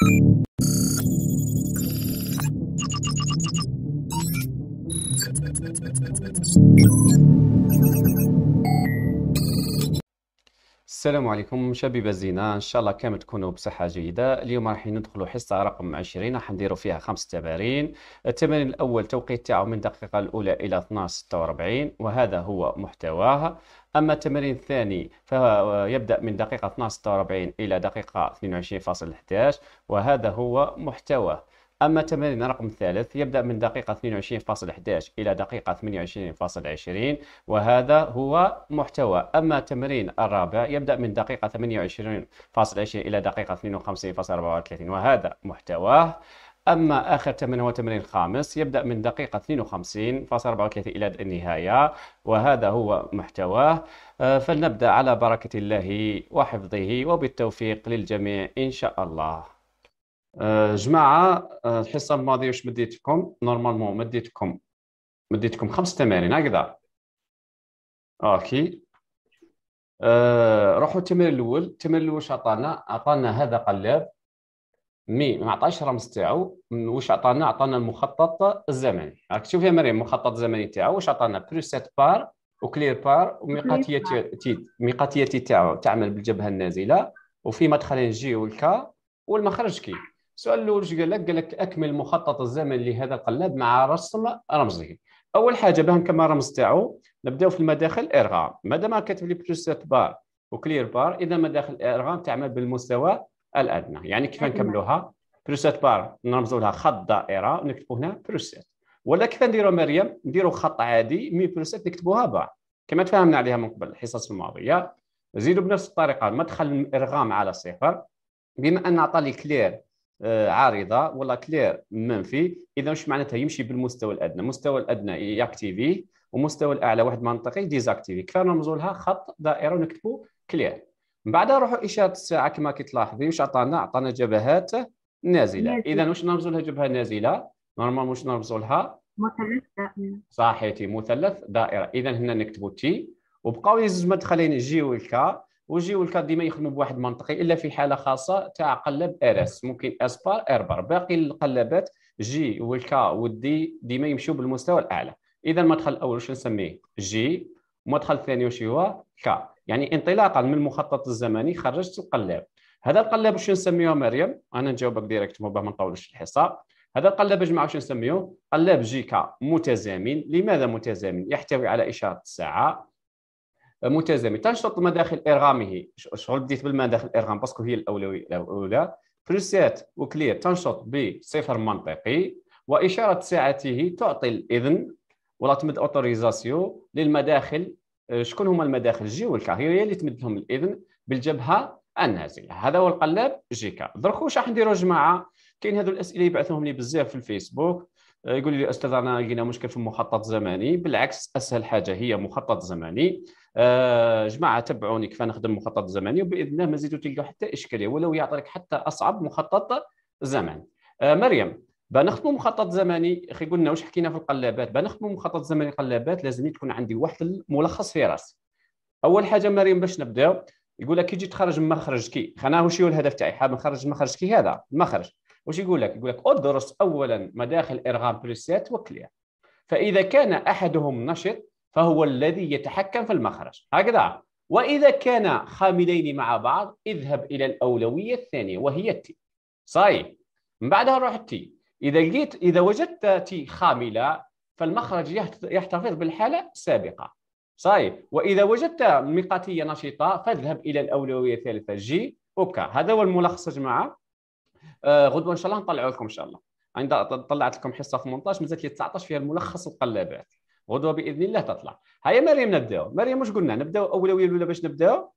Thank you. السلام عليكم شباب الزينة إن شاء الله كامل تكونوا بصحة جيدة اليوم راح ندخلوا حصة رقم 20 راح نديروا فيها خمس تمارين التمرين الأول توقيت تاعو من الدقيقة الأولى إلى 12:46 وهذا هو محتواها أما التمرين الثاني فيبدأ من دقيقة 12:46 إلى دقيقة 22.11 وهذا هو محتواه أما تمرين رقم ثالث يبدأ من دقيقة 22.11 إلى دقيقة 28.20 وهذا هو محتوى أما تمرين الرابع يبدأ من دقيقة 28.20 إلى دقيقة 52.34 وهذا محتواه أما آخر تمرين هو تمرين خامس يبدأ من دقيقة 52.34 إلى النهاية وهذا هو محتواه فلنبدأ على بركة الله وحفظه وبالتوفيق للجميع إن شاء الله آه، جماعه آه، الحصه الماضيه واش مديتكم نورمالمون مديتكم مديتكم خمس تمارين هكذا اوكي آه، روحوا التمرين الاول التمرين الاول واش عطانا عطانا هذا قلاب مي ما عطاش الرمز تاعو واش عطانا عطانا المخطط الزمني راك تشوف يا مريم المخطط الزمني تاعو واش عطانا بلوس سيت بار وكلير بار وميقاتيه ميقاتيه تاعو تعمل بالجبهه النازله وفي مدخلين جي والكا والمخرج كي السؤال الاول قال لك؟ قال لك اكمل المخطط الزمني لهذا القلاب مع رسم رمزه. اول حاجه باه كما رمز تاعو نبداو في المداخل ارغام، مادام كاتب لي بلس بار وكلير بار اذا مداخل ارغام تعمل بالمستوى الادنى، يعني كيف نكملوها؟ بروسات بار نرمزوا لها خط دائره ونكتبوا هنا بروسات ولا كيف نديروا مريم نديروا خط عادي مي بروسات نكتبوها بار كما تفاهمنا عليها من قبل الحصص الماضيه زيدوا بنفس الطريقه مدخل الارغام على صفر بما ان اعطى لي كلير آه، عارضه ولا كلير منفي اذا واش معناتها يمشي بالمستوى الادنى المستوى الادنى ياكتيفي ومستوى الاعلى واحد منطقي ديزاكتيفي كفانا نرمزوا لها خط دائره ونكتبوا كلير من بعد نروحوا اشاره الساعه كما كي تلاحظي واش عطانا عطانا جبهات نازله اذا واش نرمزوا لها جبهه نازله نورمالمون واش نرمزوا لها مثلث دائره صحيتي مثلث دائره اذا هنا نكتبوا تي وبقاو لي زوج مدخلين جي والكا ويجيو ديما يخدموا بواحد منطقي الا في حاله خاصه تاع قلب اس ممكن اسبار بار باقي القلبات جي والكا والدي ديما يمشيو بالمستوى الاعلى اذا المدخل الاول واش نسميه جي المدخل الثاني واش هو كا يعني انطلاقا من المخطط الزمني خرجت القلاب هذا القلاب واش نسميه مريم انا نجاوبك ديريكت ما نطولش الحصه هذا القلاب اجمع واش نسميه قلاب جي كا متزامن لماذا متزامن يحتوي على اشاره الساعه متزامن تنشط المداخل ارغامه شغل بديت بالمداخل الارغام باسكو هي الاولويه الاولى بلوسات وكلير تنشط بصفر منطقي واشاره ساعته تعطي الاذن ولا تمد اوتوريزاسيون للمداخل آه، شكون هما المداخل جي والكا هي اللي تمد لهم الاذن بالجبهه النازله هذا هو القلاب جيكا درك واش راح نديروا جماعه كاين هذو الاسئله يبعثوهم لي بزاف في الفيسبوك آه، يقول لي استاذ انا لقينا مشكل في المخطط الزمني بالعكس اسهل حاجه هي مخطط زمني آه، جماعه تبعوني كيف نخدم مخطط زمني وباذن الله ما زيدوا تلقوا حتى اشكاليه ولو يعطيك حتى اصعب مخطط زمني آه، مريم بنخدموا مخطط زمني اخي قلنا واش حكينا في القلابات بنخدموا مخطط زمني قلابات لازم تكون عندي واحد الملخص في راسي اول حاجه مريم باش نبداو يقول لك كي تجي تخرج من مخرج كي خلينا واش هو الهدف تاعي حاب نخرج من مخرج كي هذا المخرج واش يقول لك يقول لك ادرس اولا مداخل ارغام بريسيت وكلير فاذا كان احدهم نشط فهو الذي يتحكم في المخرج هكذا وإذا كان خاملين مع بعض اذهب إلى الأولوية الثانية وهي التي صحيح من بعدها روح التي إذا لقيت إذا وجدت تي خاملة فالمخرج يحتفظ بالحالة السابقة صحيح وإذا وجدت ميقاتية نشطة فاذهب إلى الأولوية الثالثة جي اوكا هذا هو الملخص يا جماعة آه، غدوة إن شاء الله نطلعوا لكم إن شاء الله عند طلعت لكم حصة 18 لي 19 فيها الملخص القلابات غدوه باذن الله تطلع هيا مريم نبداو مريم واش قلنا نبداو اولويه الاولى باش نبداو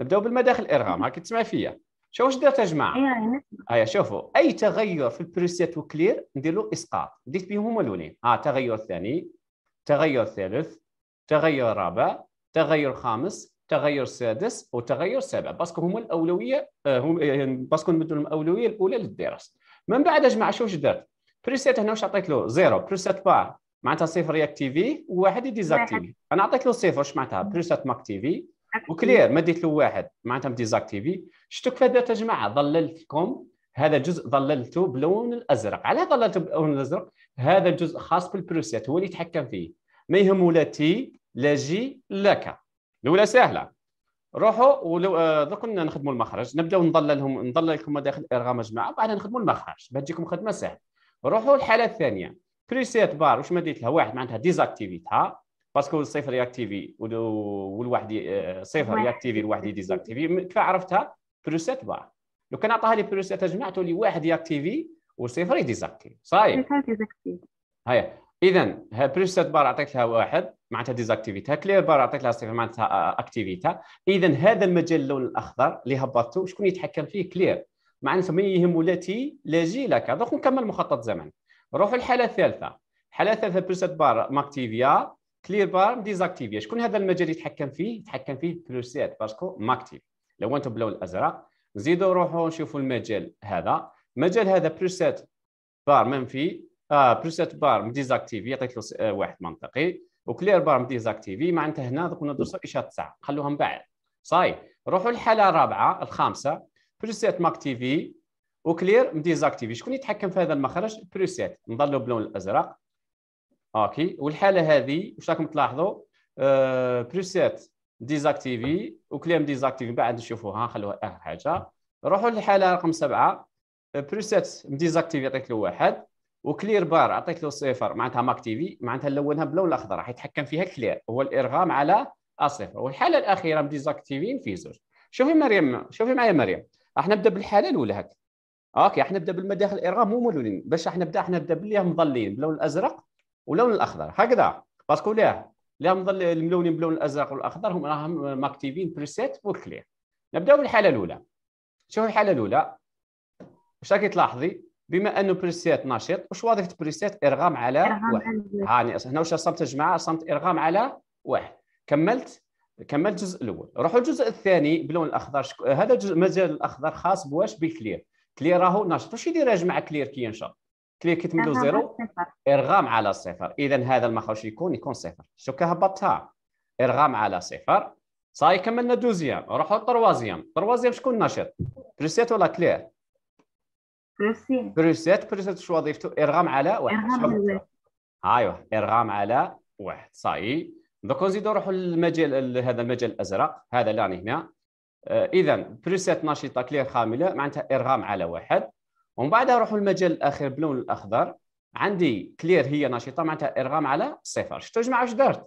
نبداو بالمداخل الارغام هاك تسمع فيا شوف واش درت يا جماعه إيه، إيه. هيا شوفوا اي تغير في البروسيت وكلير ندير له اسقاط بديت بهم هما الاولين اه تغير ثاني تغير ثالث تغير رابع تغير خامس تغير سادس وتغير سابع باسكو هما الاولويه آه، هم آه، يعني باسكو نمدوا لهم الاولويه الاولى للدراسه من بعد يا جماعه شوف واش درت بريسيت هنا واش عطيت له زيرو بريسيت بار معناتها صفر ياكتيفي وواحد يديزاكتيفي انا عطيت له صفر اش معناتها بلوسات ماكتيفي وكلير ما ديت له واحد معناتها مديزاكتيفي شتوك كيف درت يا جماعه ظللتكم هذا الجزء ظللته باللون الازرق على ظللته باللون الازرق هذا الجزء خاص بالبروسيات هو اللي يتحكم فيه ما يهمو لا تي لا جي لا كا الاولى سهله روحوا ولو آه، درك نخدموا المخرج نبداو نظللهم نظللكم داخل مداخل الارغام يا جماعه وبعدها نخدموا المخرج باش تجيكم خدمه سهله روحوا الحاله الثانيه بريسيت بار واش ما ديت لها واحد معناتها ديزاكتيفيتها باسكو آه، صفر ياكتيفي والواحد صفر ياكتيفي الواحد ديزاكتيفي كيف عرفتها بريسيت بار لو كان عطاها لي بريسيت جمعته لي واحد ياكتيفي وصفر يديزاكتيفي صايب هيا اذا بريسيت بار عطيت لها واحد معناتها ديزاكتيفيتها كلير بار عطيت لها صفر معناتها اكتيفيتها اذا هذا المجال اللون الاخضر اللي هبطته شكون يتحكم فيه كلير معناتها ما يهم لا تي لا جي لا كا دوك نكمل مخطط زمني نروحوا الحالة الثالثه الحاله الثالثه بلوسيت بار ماكتيفيا كلير بار ديزاكتيفيا شكون هذا المجال يتحكم فيه يتحكم فيه بلوسيت باسكو ماكتيف لو انتم باللون الازرق نزيدوا نروحوا نشوفوا المجال هذا المجال هذا بلوسيت بار منفي آه بلوسيت بار ديزاكتيفيا عطيت له آه، واحد منطقي وكلير بار ديزاكتيفي معناتها هنا دوك ندرسوا اشاره 9 خلوها من بعد صاي نروحوا الحاله الرابعه الخامسه بلوسيت ماكتيفي وكلير مديزاكتيفي شكون يتحكم في هذا المخرج بروسيت نظلوا باللون الازرق اوكي والحاله هذه واش راكم تلاحظوا آه، بروسيت ديزاكتيفي وكلير مديزاكتيفي بعد نشوفوها خلوها اخر أه حاجه روحوا للحاله رقم سبعه آه، بروسيت مديزاكتيفي عطيت له واحد وكلير بار عطيت له صفر معناتها ماكتيفي معناتها لونها باللون الاخضر راح يتحكم فيها كلير هو الارغام على الصفر والحاله الاخيره مديزاكتيفي في زوج شوفي مريم شوفي معايا مريم راح نبدا بالحاله الاولى هكذا اوكي احنا نبدا بالمداخل الارغام مو مولولين باش احنا نبدا احنا نبدا باللي مظلين باللون الازرق واللون الاخضر هكذا باسكو ليه اللي مظل الملونين باللون الازرق والاخضر هم راهم ماكتيفين بريسيت وكلير نبداو بالحاله الاولى شوفوا الحاله الاولى واش راكي تلاحظي بما انه بريسيت نشيط واش وظيفه بريسيت ارغام على واحد هاني هنا واش رسمت يا جماعه رسمت ارغام على واحد كملت كملت الجزء الاول روحوا الجزء الثاني باللون الاخضر شك... هذا الجزء مازال الاخضر خاص بواش بالكلير كلير راهو ناشط واش يدير مع كلير كي ينشط كلير كي تمدو زيرو ارغام على صفر اذا هذا المخرج يكون يكون صفر شو هبطها ارغام على صفر صاي كملنا دوزيام نروحوا للطروازيام طروازيام شكون ناشط بروسيت ولا كلير بروسيت بروسيت بروسيت شو وظيفته ارغام على واحد ارغام ايوه ارغام على واحد صاي دوك نزيدو نروحوا للمجال هذا المجال الازرق هذا اللي راني هنا اذا بريسيت نشطه كلير خامله معناتها ارغام على واحد ومن بعد نروحوا للمجال الاخير باللون الاخضر عندي كلير هي نشطه معناتها ارغام على صفر شفتوا جماعه واش دارت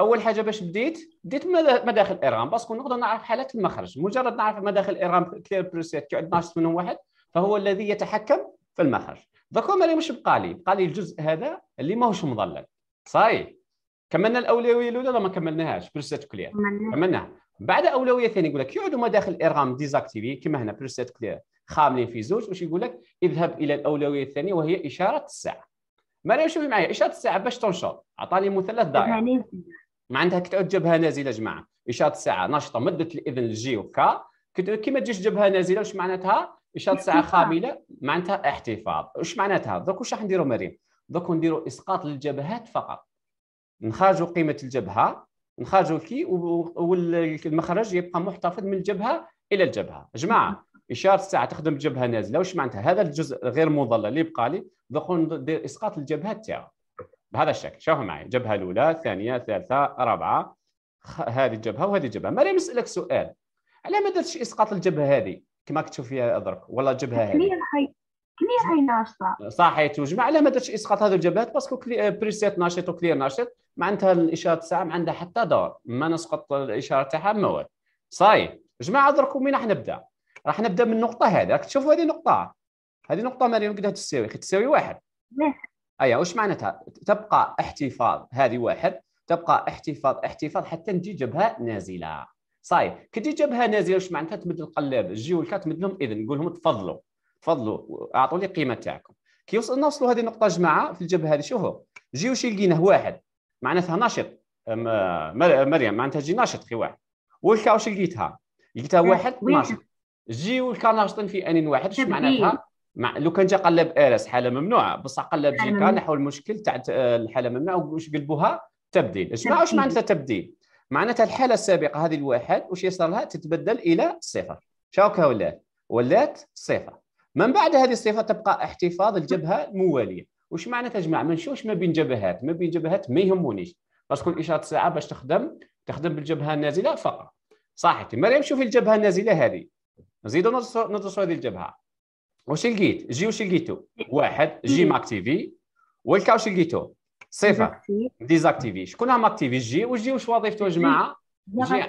اول حاجه باش بديت بديت مداخل الارغام باسكو نقدر نعرف حالات المخرج مجرد نعرف مداخل الارغام كلير بريسيت كيعد ناشط منهم واحد فهو الذي يتحكم في المخرج دوكا ما مش بقى لي بقى لي الجزء هذا اللي ماهوش مظلل صحيح كملنا الاولويه الاولى ولا ما كملناهاش بريسيت كلير كملناها بعد اولويه ثانيه يقول لك يعدوا مداخل ارغام ديزاكتيفي كما هنا بريسيت كلير خاملين في زوج واش يقول لك اذهب الى الاولويه الثانيه وهي اشاره الساعه مريم شوفي معايا اشاره الساعه باش تنشط عطاني مثلث دائري معناتها كتعود جبهه نازله جماعه اشاره الساعه نشطه مده الاذن الجي وكا كي ما تجيش جبهه نازله واش معناتها اشاره الساعه خامله معناتها احتفاظ واش معناتها درك واش راح نديروا مريم درك نديروا اسقاط للجبهات فقط نخرجوا قيمه الجبهه الكي والمخرج يبقى محتفظ من الجبهه الى الجبهه جماعه اشاره الساعه تخدم جبهه نازله واش معناتها هذا الجزء غير مظلل اللي يبقى لي ندخل ندير اسقاط الجبهه تاعو بهذا الشكل شوفوا معي جبهه الاولى الثانيه الثالثه الرابعه هذه الجبهه وهذه الجبهه ما نسالك سؤال على ما درتش اسقاط الجبهه هذه كما كتشوف فيها درك ولا الجبهه هذه كلير هاي ناشطه صحيت وجماعه على ما درتش اسقاط هذه الجبهات باسكو بريسيت ناشط وكلير ناشط معناتها الاشاره تاعها ما عندها حتى دور ما نسقط الاشاره تاعها موت صاي جماعه ادركوا مين راح نبدا راح نبدا من النقطه هذه راك تشوفوا هذه نقطه هذه نقطه مريم قدها تساوي تساوي واحد اي أيوة. واش معناتها تبقى احتفاظ هذه واحد تبقى احتفاظ احتفاظ حتى نجي جبهه نازله صاي كي تجي جبهه نازله واش معناتها تمد القلاب الجي الكات تمد لهم اذن نقول لهم تفضلوا تفضلوا اعطوا لي قيمه تاعكم كي وصلنا نوصلوا هذه النقطه جماعه في الجبهه هذه شوفوا جي وش لقيناه واحد معناتها نشط مريم معناتها تجي نشط في واحد والكا واش لقيتها لقيتها واحد نشط جي والكا ناشط في ان واحد اش معناتها مع لو كان جا قلب ارس حاله ممنوعه بصح قلب جي نحو المشكل تاع آه، الحاله ممنوعه واش قلبوها تبديل اش واش معناتها تبديل معناتها الحاله السابقه هذه الواحد واش يصير لها تتبدل الى صفر شاوكا ولات ولات صفر من بعد هذه الصفه تبقى احتفاظ الجبهه المواليه واش معنى تجمع ما نشوفش ما بين جبهات ما بين جبهات ما يهمونيش باسكو الاشاره الساعه باش تخدم تخدم بالجبهه النازله فقط صحيح مريم شوفي الجبهه النازله هذه نزيدو ندرسوا هذه الجبهه واش لقيت جي واش لقيتو واحد جي ماكتيفي والكا واش لقيتو صفر ديزاكتيفي شكون اكتيفي جي والجي واش وظيفته يا جماعه جي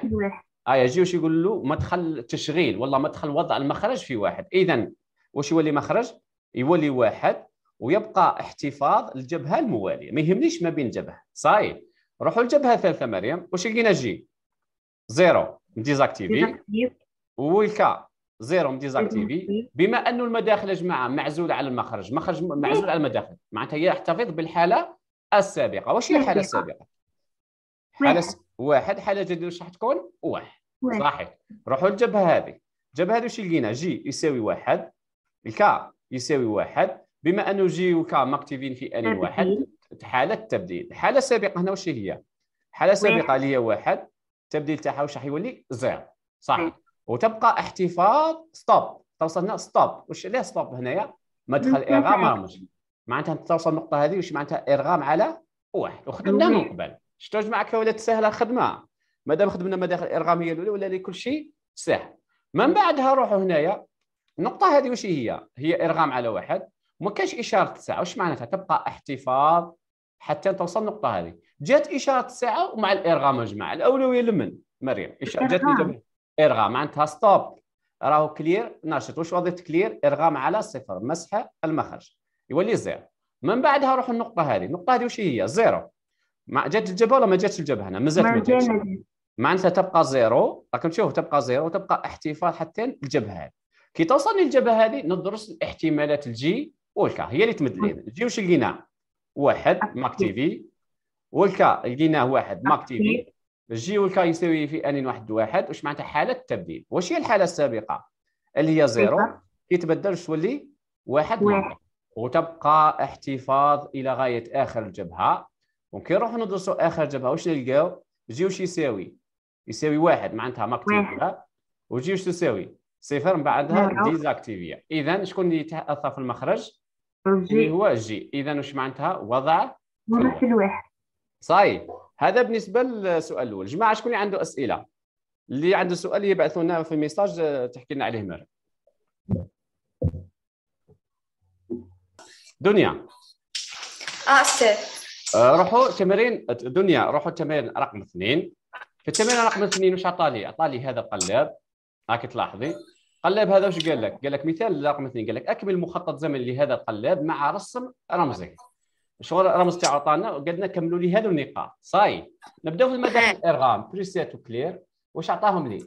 اه جي واش يقول له مدخل تشغيل والله مدخل وضع المخرج في واحد اذا واش يولي مخرج يولي واحد ويبقى احتفاظ الجبهه المواليه ما يهمنيش ما بين جبهه صايب نروحوا للجبهه الثالثه مريم واش لقينا جي زيرو ديزاكتيفي والكا زيرو ديزاكتيفي بما انه المداخل يا جماعه معزوله على المخرج مخرج معزول على المداخل معناتها يحتفظ بالحاله السابقه واش هي الحاله السابقه حاله واحد حاله جديده واش راح تكون واحد صحيح نروحوا للجبهه هذه الجبهه هذه واش لقينا جي يساوي واحد الكا يساوي واحد بما انه جي مكتبين ماكتيفين في ان واحد حاله التبديل الحاله السابقه هنا واش هي حاله سابقه اللي هي واحد التبديل تاعها واش راح يولي زيرو صح وتبقى احتفاظ ستوب توصل هنا ستوب واش ليه ستوب هنايا مدخل ارغام رمز معناتها توصل النقطه هذه واش معناتها ارغام على واحد وخدمنا من قبل شتوج معك ولات سهله خدمه مادام خدمنا مداخل الارغام هي الاولى ولا لي كل شيء سهل من بعدها روحوا هنايا النقطه هذه واش هي هي ارغام على واحد وما كانش اشاره الساعه واش معناتها تبقى احتفاظ حتى توصل النقطه هذه جات اشاره الساعه ومع الارغام يا جماعه الاولويه لمن مريم اشاره جات ارغام معناتها ستوب راهو كلير ناشط واش وظيفه كلير ارغام على صفر مسح المخرج يولي زيرو من بعدها روح النقطه هذه النقطه هذه واش هي زيرو ما جات الجبهه ولا ما جاتش الجبهه هنا مازالت ما جاتش معناتها تبقى زيرو راك تشوفوا تبقى زيرو وتبقى احتفاظ حتى الجبهه هذه كي توصلني الجبهه هذه ندرس الاحتمالات الجي والكا هي اللي تمد لينا جيوش لقينا واحد ماك في والكا لقيناه واحد ماك في جي والكا يساوي في ان واحد واحد واش معناتها حاله التبديل واش هي الحاله السابقه اللي هي زيرو يتبدل تولي واحد واحد وتبقى احتفاظ الى غايه اخر الجبهه وكي نروحوا ندرسوا اخر جبهه واش نلقاو جي واش يساوي يساوي واحد معناتها في وجي واش تساوي صفر من بعدها ديزاكتيفيا اذا شكون اللي يتاثر في المخرج اللي هو جي اذا واش معناتها وضع في الواحد صاي هذا بالنسبه للسؤال الاول جماعه شكون اللي عنده اسئله اللي عنده سؤال يبعثوا لنا في ميساج آه، تحكي لنا عليه مره دنيا اه سي آه، روحوا تمرين دنيا روحوا تمرين رقم اثنين في التمرين رقم اثنين واش عطالي عطالي هذا القلاب هاك تلاحظي قلاب هذا وش قال لك؟ قال لك مثال رقم اثنين قال لك اكمل مخطط زمني لهذا القلاب مع رسم رمزي شغل رمز تاع عطانا قلنا كملوا لي هذو النقاط صاي نبداو في المدار الارغام بريسيت وكلير واش عطاهم لي؟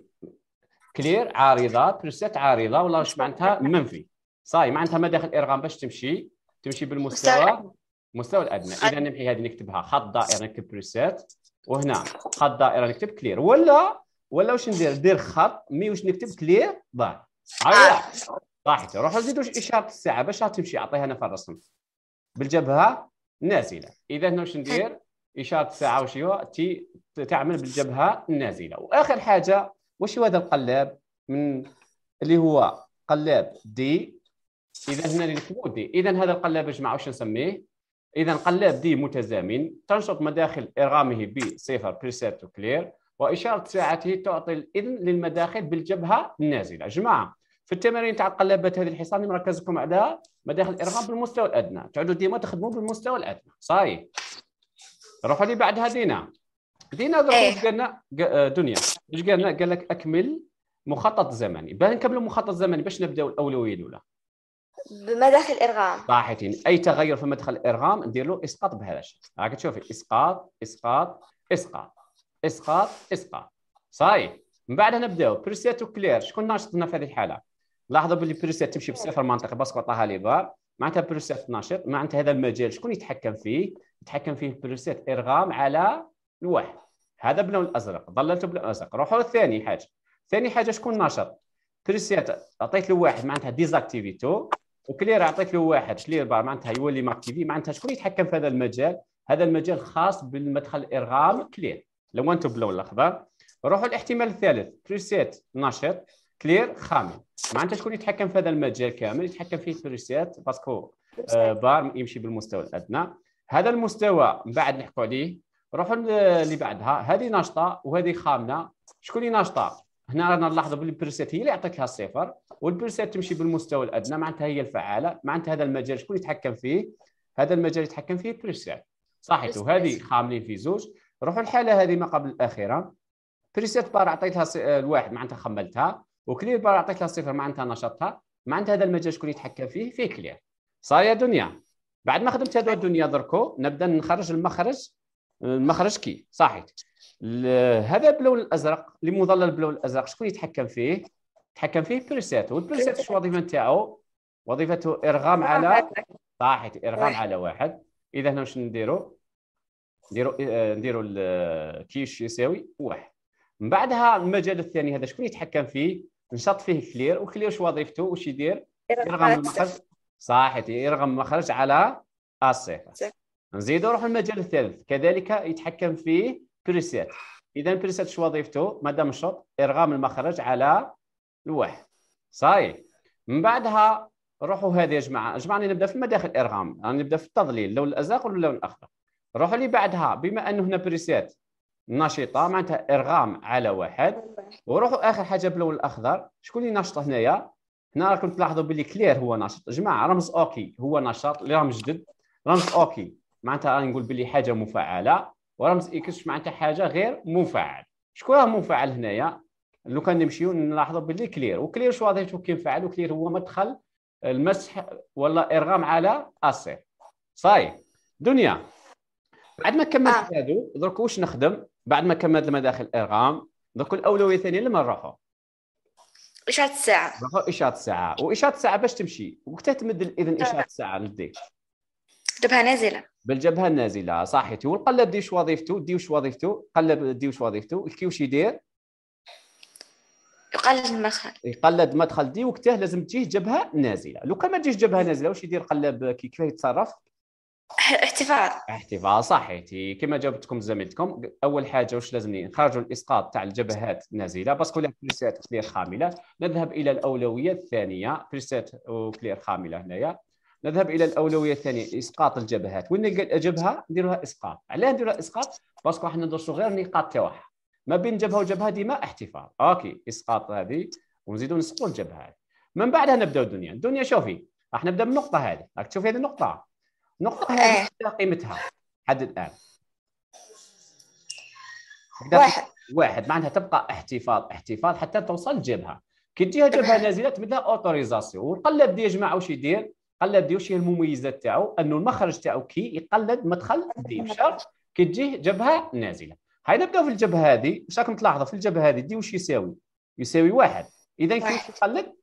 كلير عارضه بريسيت عارضه ولا واش معناتها منفي صاي معناتها مداخل الارغام باش تمشي تمشي بالمستوى المستوى الادنى اذا نمحي هذه نكتبها خط دائره نكتب بريسيت وهنا خط دائره نكتب كلير ولا ولا واش ندير ندير خط مي واش نكتب كلير ضاع عيا آه. راحت روحوا زيدوا اشاره الساعه باش تمشي اعطيها انا في الرسم بالجبهه نازله اذا هنا واش ندير اشاره الساعه واش هو تي تعمل بالجبهه النازله واخر حاجه واش هو هذا القلاب من اللي هو قلاب دي اذا هنا اللي نكتبوا دي اذا هذا القلاب يا جماعه واش نسميه اذا قلاب دي متزامن تنشط مداخل ارغامه بصفر بريسيبت وكلير وإشارة ساعته تعطي الإذن للمداخل بالجبهة النازلة جماعة في التمارين تاع قلبات هذه الحصان مركزكم على مداخل الارهاب بالمستوى الادنى تعودوا ديما تخدموا بالمستوى الادنى صاي روحوا لي بعدها دينا دينا درك ايش قالنا آه، دنيا ايش قالنا قال لك اكمل مخطط زمني باه نكملوا مخطط زمني باش نبداو الاولويه الاولى بمداخل الارغام صحيتين اي تغير في مدخل الارغام ندير له اسقاط بهذا الشكل راك تشوفي اسقاط اسقاط اسقاط اسقاط اسقاط صاي من بعد نبداو بريسيتو كلير شكون ناشطنا في هذه الحاله لاحظوا باللي بريسيت تمشي بصفر منطقي باسكو عطاها لي بار معناتها بريسيت ناشط معناتها هذا المجال شكون يتحكم فيه يتحكم فيه بريسيت ارغام على الواحد هذا باللون الازرق ظللته باللون الازرق روحوا للثاني حاجه ثاني حاجه شكون ناشط بريسيت عطيت له واحد معناتها ديزاكتيفيتو وكلير عطيت له واحد شلير بار معناتها يولي ماكتيفي معناتها شكون يتحكم في هذا المجال هذا المجال خاص بالمدخل الارغام كلير الالوان تبلى الاخضر روحوا للاحتمال الثالث بريسيت نشط كلير خامل معناتها شكون يتحكم في هذا المجال كامل يتحكم فيه بريسيت باسكو آه بار يمشي بالمستوى الادنى هذا المستوى من بعد نحكوا عليه روحوا اللي بعدها هذه ناشطه وهذه خامله شكون اللي ناشطه هنا رانا نلاحظوا باللي البريسيت هي اللي يعطيك الصفر والبريسيت تمشي بالمستوى الادنى معناتها هي الفعاله معناتها هذا المجال شكون يتحكم فيه هذا المجال يتحكم فيه بريسيت صحيح وهذه خاملين في زوج روحوا الحاله هذه ما قبل الاخيره بريسيت بار عطيتها آه، الواحد معناتها خملتها وكلير بار عطيتها صفر معناتها نشطتها معناتها هذا المجال شكون يتحكم فيه فيه كلير صار يا دنيا بعد ما خدمت هذو الدنيا دركو نبدا نخرج المخرج المخرج كي صحيت هذا بلون الازرق اللي مظلل بلون الازرق شكون يتحكم فيه يتحكم فيه بريسيت والبريسيت شو وظيفه نتاعو وظيفته ارغام على صحيت ارغام على واحد اذا هنا واش نديرو نديرو نديرو آه، الكيش آه، يساوي واحد من بعدها المجال الثاني هذا شكون يتحكم فيه نشط فيه كلير وكلير شو وظيفته واش يدير يرغم المخرج صحيح يرغم المخرج على الصفر نزيدوا نروحوا للمجال الثالث كذلك يتحكم فيه بريسيت اذا بريسيت شو وظيفته مادام شط ارغام المخرج على الواحد صحيح من بعدها روحوا هذه يا جماعه جماعه نبدا في مداخل الارغام يعني نبدا في التظليل اللون الازرق واللون الاخضر روحوا لي بعدها بما انه هنا بريسيت نشطه معناتها ارغام على واحد وروحوا اخر حاجه باللون الاخضر شكون اللي نشط هنايا هنا راكم تلاحظوا باللي كلير هو نشط جماعه رمز اوكي هو نشاط اللي رمز جدد رمز اوكي معناتها راني نقول باللي حاجه مفعله ورمز اكس معناتها حاجه غير مفعل شكون راه مفعل هنايا لو كان نمشيو نلاحظوا باللي كلير وكلير شو وظيفته كي مفعل وكلير هو مدخل المسح ولا ارغام على اسي صاي دنيا بعد ما كملت آه. هادو درك واش نخدم بعد ما كملت المداخل الارغام درك الاولويه ثانيه نروحوا اشعه الساعه اشعه الساعه واشعه الساعه باش تمشي وقتها تمد الاذن اشعه آه. الساعه لديك جبهه نازله بالجبهه النازله صحيتي والقلب ديوش وظيفته ديوش وظيفته قلب ديوش وظيفته كي واش يدير يقلد المدخل يقلد المدخل دي وقتها لازم تجيه جبهه نازله لو كان ما تجيش جبهه نازله واش يدير قلب كيف يتصرف احتفاظ احتفاظ صحيتي كما جاوبتكم زميلتكم اول حاجه واش لازم نخرجوا الاسقاط تاع الجبهات النازله باسكو لا بريسات كلير خامله نذهب الى الاولويه الثانيه بريسات وكلير خامله هنايا نذهب الى الاولويه الثانيه اسقاط الجبهات وين نلقى جبهه نديروها اسقاط علاه نديروها اسقاط باسكو راح ندرسوا غير نقاط تاعها ما بين جبهه وجبهه ديما احتفاظ اوكي اسقاط هذه ونزيدوا نسقوا الجبهات من بعدها نبداو الدنيا الدنيا شوفي راح نبدا بالنقطه هذه راك تشوفي هذه النقطه نقطة إيه. هذه قيمتها حد الآن واحد واحد معناتها تبقى احتفاظ احتفاظ حتى توصل جبهة كي تجيها جبهة إيه. نازلة تبدا اوتوريزاسيون والقلب دي يا جماعة واش يدير؟ قلب دي واش هي المميزات تاعو انه المخرج تاعو كي يقلد مدخل دي بشرط كي تجيه جبهة نازلة هاي نبداو في الجبهة هذه واش راكم تلاحظوا في الجبهة هذه دي واش يساوي؟ يساوي واحد إذا كي يقلد؟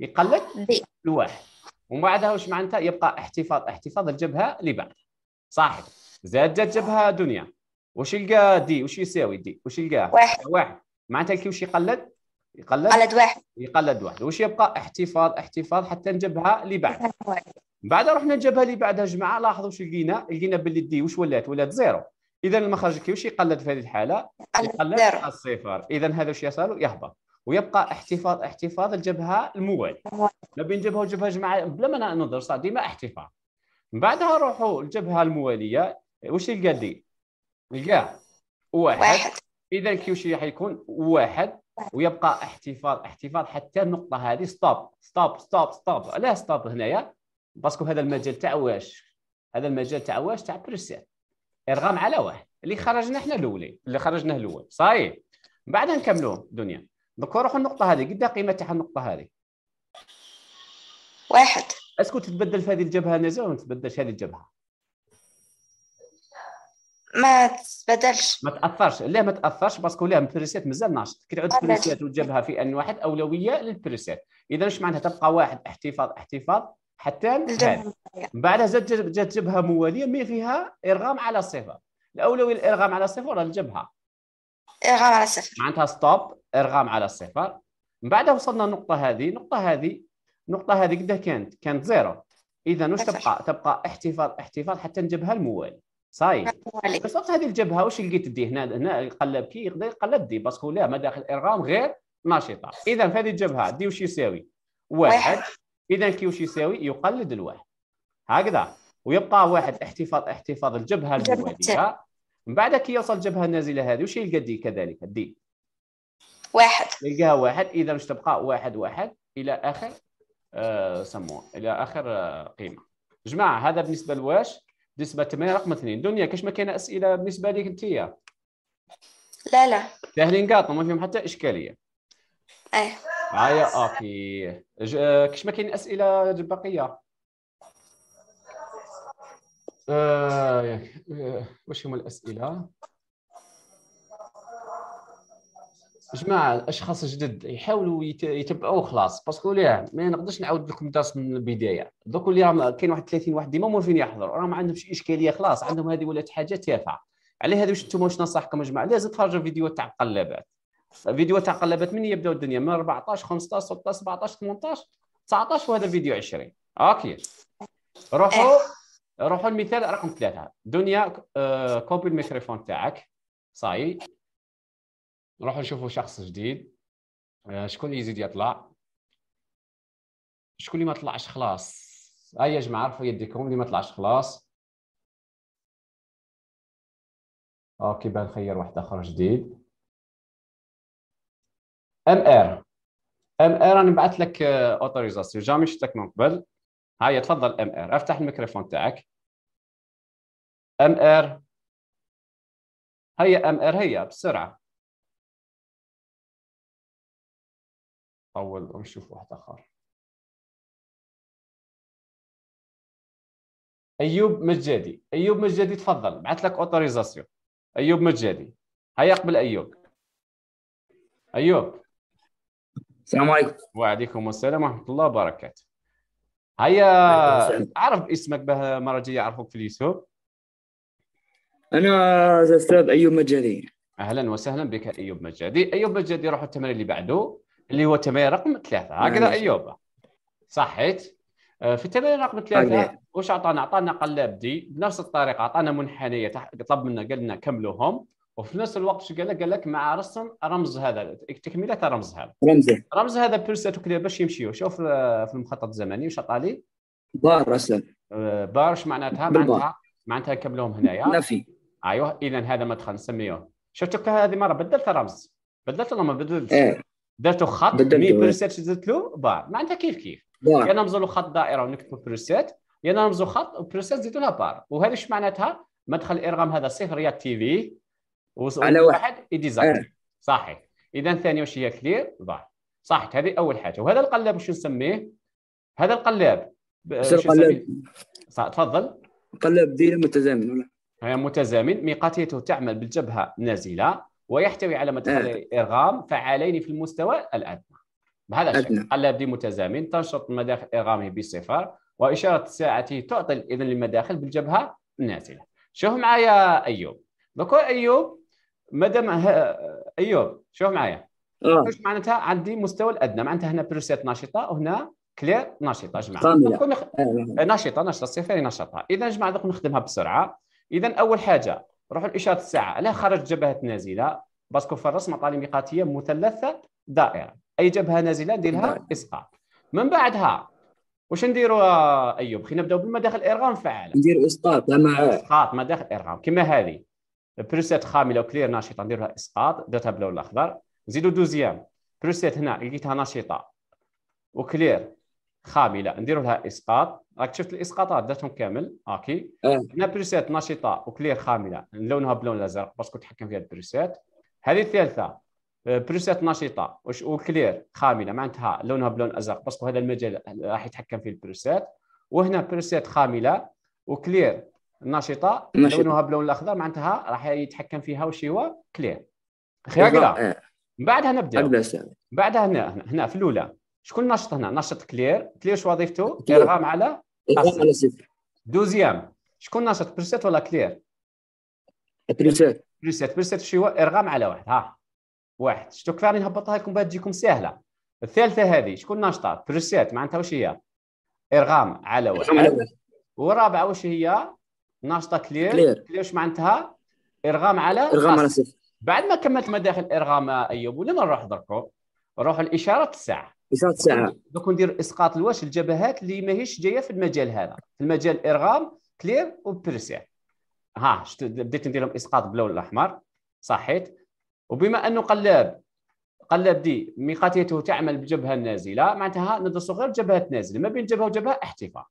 يقلد دي. الواحد ومن بعدها وش معناتها يبقى احتفاظ احتفاظ الجبهه اللي بعدها صاحب زاد جات جبهه دنيا وش يلقى دي وش يساوي دي وش يلقى واحد واحد معناتها الكي وش يقلد يقلد يقلد واحد يقلد واحد وش يبقى احتفاظ احتفاظ حتى الجبهه اللي بعدها بعد رحنا الجبهه اللي بعدها جماعه لاحظوا وش لقينا لقينا باللي دي وش ولات ولات زيرو اذا المخرج كي وش يقلد في هذه الحاله يقلد الصفر اذا هذا وش يصير يهبط ويبقى احتفاظ احتفاظ الجبهه الموال نبي نجيبها جبهه جماعه بلا ما ننظر صار ديما احتفاظ من بعدها نروحوا الجبهه المواليه واش يلقى دي؟ يلقاه واحد, واحد. اذا راح حيكون واحد ويبقى احتفاظ احتفاظ حتى النقطه هذه ستوب ستوب ستوب ستوب علاه ستوب هنايا باسكو هذا المجال تاع واش هذا المجال تاع واش تاع بريسات ارغام على واحد اللي خرجنا احنا الاولين اللي خرجناه الاول صحيح بعدها نكملوا دنيا دوكا روحوا النقطة هذه قد إيه قيمة تاع النقطة هذه؟ واحد اسكو تتبدل في هذه الجبهة نزا ولا ما تتبدلش هذه الجبهة؟ ما تتبدلش ما تاثرش لا ما تاثرش باسكو ليه البريسيت مازال ناشط كي تعود البريسيت والجبهه في ان واحد اولويه للبريسيت اذا اش معناتها تبقى واحد احتفاظ احتفاظ حتى من بعدها زاد جات جبهه مواليه مي فيها ارغام على صفر الاولويه الارغام على صفر ولا الجبهه ارغام على الصفر معناتها ستوب ارغام على الصفر من بعد وصلنا النقطه هذه النقطه هذه النقطه هذه قد إيه كانت كانت زيرو اذا واش تبقى تبقى احتفاظ احتفاظ حتى نجبها الموالي صاي آه، بس هذه الجبهه واش لقيت دي هنا هنا يقلب كي يقدر يقلب دي باسكو لا مداخل ارغام غير نشطه اذا في هذه الجبهه دي واش يساوي واحد اذا كي واش يساوي يقلد الواحد هكذا ويبقى واحد احتفاظ احتفاظ الجبهه المواليه من بعد كي يوصل الجبهه النازله هذه واش يلقى دي كذلك دي واحد يلقاها واحد اذا مش تبقى واحد واحد الى اخر آه سموه الى اخر آه قيمه جماعه هذا بالنسبه لواش بالنسبه 8 رقم 2 دنيا كاش ما كاين اسئله بالنسبه ليك انت لا لا ساهلين قاطو ما فيهم حتى اشكاليه ايه معايا آه، اوكي آه، كاش ما كاين اسئله بقيه آه،, آه وش هم الاسئله؟ جماعه الاشخاص الجدد يحاولوا يتبعوا خلاص باسكو ليه ما نقدرش نعاود لكم الدرس من البدايه دوك اللي كاين واحد 30 واحد ديما موافقين يحضروا راه ما عندهمش اشكاليه خلاص عندهم هذه ولات حاجه تافهه على هذا واش انتم واش ننصحكم يا جماعه لازم تفرجوا فيديو تاع القلابات فيديو تاع القلابات من يبداو الدنيا من 14 15 16 17 18 19 وهذا فيديو 20 اوكي روحوا إيه. روحوا المثال رقم ثلاثه دنيا آه، كوبي الميكروفون تاعك صاي نروحوا نشوفوا شخص جديد آه، شكون اللي يزيد يطلع شكون اللي ما طلعش خلاص ها يا جماعه رفعوا يديكم اللي ما طلعش خلاص اوكي بان خير واحد اخر جديد ام ار ام ار انا نبعث لك اوتوريزاسيون آه، جامي شفتك من قبل هيا تفضل ام ار افتح الميكروفون تاعك ام ار هيا ام ار هيا بسرعه طول ونشوف واحد اخر ايوب مجادي ايوب مجادي تفضل بعث لك اوتوريزاسيون ايوب مجادي هيا قبل ايوب ايوب السلام عليكم وعليكم السلام ورحمه الله وبركاته هيا اعرف اسمك به مره جايه يعرفوك في اليوتيوب انا استاذ ايوب مجادي اهلا وسهلا بك ايوب مجادي ايوب مجادي روح التمرين اللي بعده اللي هو التمرين رقم ثلاثة نعم، هكذا نعم. ايوب صحيت آه، في التمرين رقم ثلاثة واش اعطانا؟ اعطانا قلاب دي بنفس الطريقة اعطانا منحنية طلب منا قال لنا كملوهم وفي نفس الوقت شو قال لك؟ قال لك مع رسم رمز هذا تكمله رمز هذا رمز رمز هذا بيرساتو كده باش يمشيو شوف آه، في المخطط الزمني واش قالي؟ بار اصلا آه، بار اش معناتها؟ معناتها معناتها كملهم هنايا نفي ايوه اذا هذا مدخل نسميوه شفتك هذه مره بدلت رمز بدلت ولا ما بدلتش؟ ايه خط مي إيه. بريسيت درت له بار معناتها كيف كيف يا نمزو له خط دائره ونكتب بريسيت يا نمزو خط وبريسيت زدت لها بار وهذا اش معناتها؟ مدخل الارغام هذا صفر تي في على واحد يديزاكتيف آه. صحيح اذا الثانيه واش هي كلير ضاع صح هذه اول حاجه وهذا القلاب واش نسميه هذا القلاب واش القلاب تفضل قلاب دي متزامن ولا هي آه، متزامن ميقاتيته تعمل بالجبهه نازله ويحتوي على مدخل آه. ارغام فعالين في المستوى الادنى بهذا الشكل القلاب دي متزامن تنشط مداخل ارغامه بصفر واشاره ساعته تعطي الاذن للمداخل بالجبهه النازله شوف معايا ايوب دوك ايوب ما دام ايوب شوف معايا واش آه. معناتها عندي مستوى الادنى معناتها هنا بروسيت نشطه وهنا كلير نشطه جماعه نخ... آه، آه. نشطه نشطه صفر نشطه اذا جماعه دوك نخدمها بسرعه اذا اول حاجه نروح لاشاره الساعه علاه خرجت جبهه نازله باسكو في الرسمه طالي ميقاتيه مثلثه دائره اي جبهه نازله ندير لها اسقاط من بعدها واش نديروا ايوب خلينا نبداو بالمداخل الارغام فعاله ندير اسقاط مع اسقاط مداخل الارغام كما هذه بروسيت خامله وكلير ناشطه لها اسقاط درتها بلون الاخضر نزيدو دوزيام بروسيت هنا لقيتها نشطه وكلير خامله نديرو لها اسقاط راك شفت الاسقاطات درتهم كامل اوكي هنا بروسيت ناشطه وكلير خامله نلونها بلون الازرق باسكو تحكم فيها البروسيت هذه الثالثه نشطه نشيطه وكلير خامله معناتها لونها بلون ازرق باسكو هذا المجال راح يتحكم فيه البروسيت وهنا بروسيت خامله وكلير النشطه لونها باللون الاخضر معناتها راح يتحكم فيها هو كلير خير إيه. من بعدها نبدا بعدها هنا هنا في الاولى شكون نشط هنا نشط كلير كلير شو وظيفته ارغام على إيه، على صفر دوزيام شكون نشط بريسيت ولا كلير بريسيت بريسيت بريسيت هو ارغام على واحد ها واحد شتو كيف راني نهبطها لكم باش تجيكم سهله الثالثه هذه شكون نشطه بريسيت معناتها واش هي ارغام على واحد ورابعه واش هي ناشطه كلير كلير, كلير واش معناتها ارغام على ارغام على صفر بعد ما كملت مداخل ارغام ايوب ولما نروح دركو نروح لاشاره الساعه اشاره الساعه دوك ندير اسقاط الواش الجبهات اللي ماهيش جايه في المجال هذا في المجال ارغام كلير وبرسيا ها بديت ندير لهم اسقاط باللون الاحمر صحيت وبما انه قلاب قلاب دي ميقاتيته تعمل بجبهه نازله معناتها ندرسوا غير جبهات نازله ما بين جبهه وجبهه احتفاظ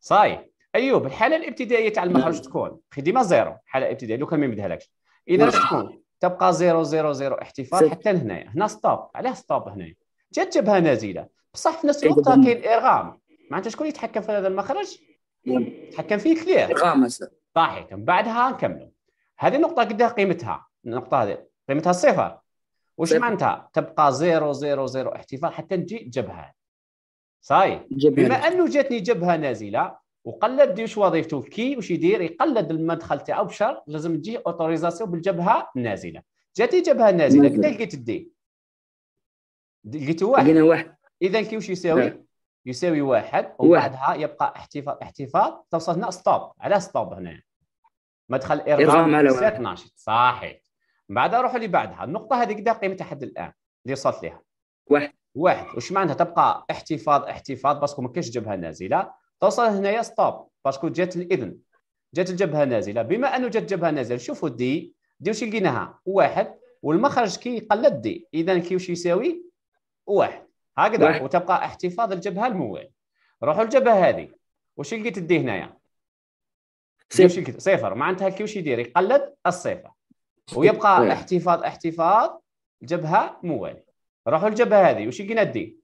صاي ايوب الحاله الابتدائيه تاع المخرج تكون نعم. خدمه زيرو حاله ابتدائيه لو كان ما اذا نعم. شكون تكون تبقى زيرو زيرو زيرو احتفال حتى لهنايا هنا ستوب علاه ستوب هنايا جات جبهه نازله بصح في نفس إيه، الوقت كاين ارغام معناتها شكون يتحكم في هذا المخرج نعم. يتحكم فيه كلير ارغام صحيح من بعدها نكملوا هذه النقطه قدها قيمتها النقطه هذه قيمتها صفر واش معناتها تبقى زيرو زيرو زيرو احتفال حتى تجي جبهه صاي بما انه جاتني جبهه نازله وقلد وش وظيفته كي واش يدير يقلد المدخل تاعو بشر لازم تجي اوتوريزاسيون بالجبهه النازله جاتي جبهه نازله كدا لقيت الدي لقيتو واحد لقينا واحد اذا كي واش يساوي نعم. يساوي واحد وبعدها يبقى احتفاظ احتفاظ توصل هنا ستوب على ستوب هنا مدخل ارغام على ناشط صحيح من روحوا اللي بعدها النقطه هذيك دا قيمتها حد الان اللي وصلت لها واحد واحد واش معناتها تبقى احتفاظ احتفاظ باسكو ما كاينش جبهه نازله توصل هنايا ستوب باسكو جات الاذن جات الجبهه نازله بما انه جات الجبهه نازله شوفوا دي دي واش لقيناها واحد والمخرج كي يقلد دي اذا كي واش يساوي واحد هكذا واحد. وتبقى احتفاظ الجبهه الموال روحوا الجبهه هذه واش لقيت دي هنايا صفر صفر معناتها كي واش يدير يقلد الصفر ويبقى واحد. احتفاظ احتفاظ جبهه موال روحوا الجبهه هذه واش لقينا دي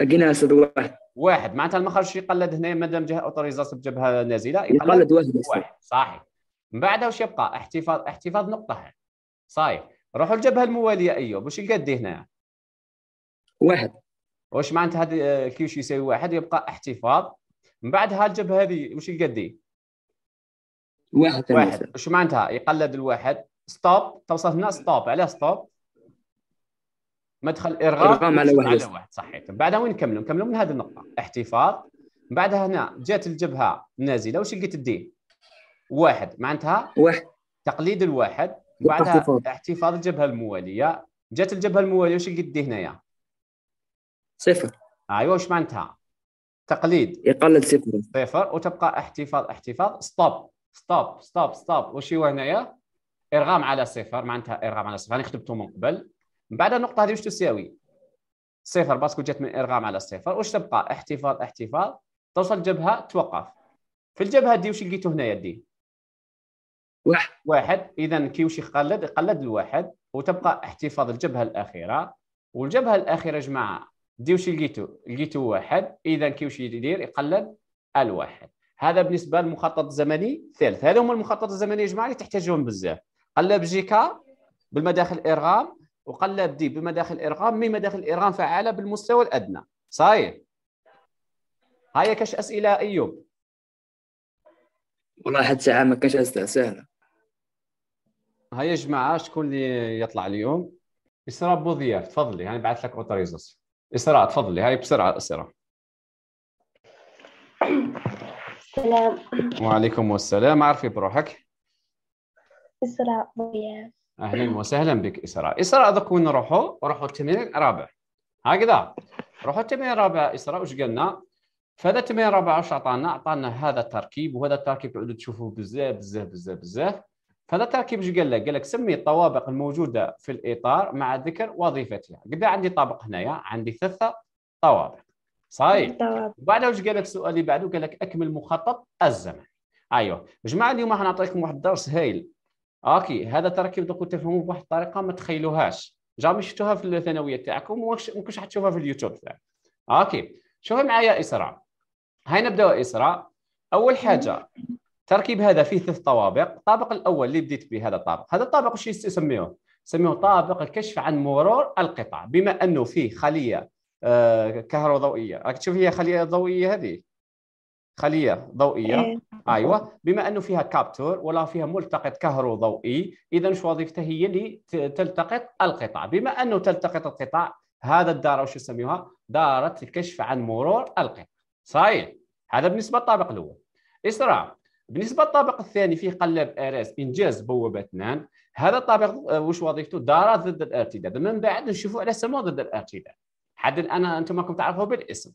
لقيناها صفر واحد واحد معناتها ما خرجش يقلد هنا مادام جهه اوتوريزاسيون بجبهه نازله يقلد, يقلد واحد واحد صحيح من بعدها واش يبقى احتفاظ احتفاظ نقطه صحيح روحوا الجبهه المواليه ايوب واش يقد هنا واحد واش معناتها آه، كي واش يساوي واحد يبقى احتفاظ من بعد الجبهه هذه واش يقدي واحد واحد واش معناتها يقلد الواحد ستوب توصل هنا ستوب علاه ستوب مدخل ارغام, إرغام على واحد على واحد صحيح بعدها وين نكملوا نكملوا من هذه النقطه احتفاظ بعدها هنا جات الجبهه النازله واش لقيت الدين واحد معناتها واحد تقليد الواحد بعدها احتفاظ, احتفاظ الجبهه المواليه جات الجبهه المواليه واش لقيت هنايا صفر ايوا واش معناتها تقليد يقلد صفر صفر وتبقى احتفاظ احتفاظ ستوب ستوب ستوب ستوب واش هو هنايا ارغام على صفر معناتها ارغام على صفر انا يعني خدمته من قبل من بعد النقطه هذه واش تساوي صفر باسكو جات من ارغام على الصفر واش تبقى احتفاظ احتفاظ توصل الجبهة توقف في الجبهه دي واش لقيتو هنايا دي واحد واحد اذا كي واش يقلد يقلد الواحد وتبقى احتفاظ الجبهه الاخيره والجبهه الاخيره يا جماعه دي واش لقيتو لقيتو واحد اذا كي واش يدير يقلد الواحد هذا بالنسبه للمخطط الزمني الثالث هذا هما المخطط الزمني يا جماعه اللي تحتاجهم بزاف قلب جيكا بالمداخل الارغام وقلب دي بمداخل ارقام مي مداخل ارقام فعاله بالمستوى الادنى صحيح هيا كاش اسئله ايوب والله حتى ساعه ما اسئله سهله هيا جماعه شكون اللي يطلع اليوم اسراء بوضياف تفضلي انا بعث لك اوتريزوس اسراء تفضلي هاي بسرعه اسراء السلام وعليكم السلام عرفي بروحك اسراء بوضياف اهلا وسهلا بك اسراء اسراء دوك وين نروحوا نروحوا التمرين الرابع هكذا روحوا التمرين الرابع اسراء واش قالنا فهذا التمرين الرابع واش عطانا عطانا هذا التركيب وهذا التركيب تعودوا تشوفوه بزاف بزاف بزاف بزاف فهذا التركيب واش قال لك؟ قال لك سمي الطوابق الموجوده في الاطار مع ذكر وظيفتها، قد عندي طابق هنايا عندي ثلاثه طوابق صحيح وبعد واش قال لك السؤال اللي بعده قال لك اكمل مخطط الزمن ايوه جماعه اليوم راح نعطيكم واحد الدرس هايل اوكي هذا كيف دوك تفهموه بواحد الطريقه ما تخيلوهاش جامي شفتوها في الثانويه تاعكم وما كنتش حتشوفها في اليوتيوب تاعك اوكي شوفي معايا اسراء هاي نبداو اسراء اول حاجه التركيب هذا فيه ثلاث طوابق الطابق الاول اللي بديت به هذا الطابق هذا الطابق واش يسميوه سميوه طابق الكشف عن مرور القطع بما انه فيه خليه آه، كهروضوئيه راك تشوف هي خليه ضوئيه هذه خليه ضوئيه إيه. ايوه بما انه فيها كابتور ولا فيها ملتقط كهرو ضوئي اذا شو وظيفته هي اللي تلتقط القطع بما انه تلتقط القطع هذا الدار وش يسميوها دارة الكشف عن مرور القطع صحيح هذا بالنسبه للطابق الاول اسراء بالنسبه للطابق الثاني فيه قلب ارس انجاز بوابه نان هذا الطابق آه، وش وظيفته دارة ضد الارتداد من بعد نشوفوا على سمو ضد الارتداد حد الان انتم راكم تعرفوا بالاسم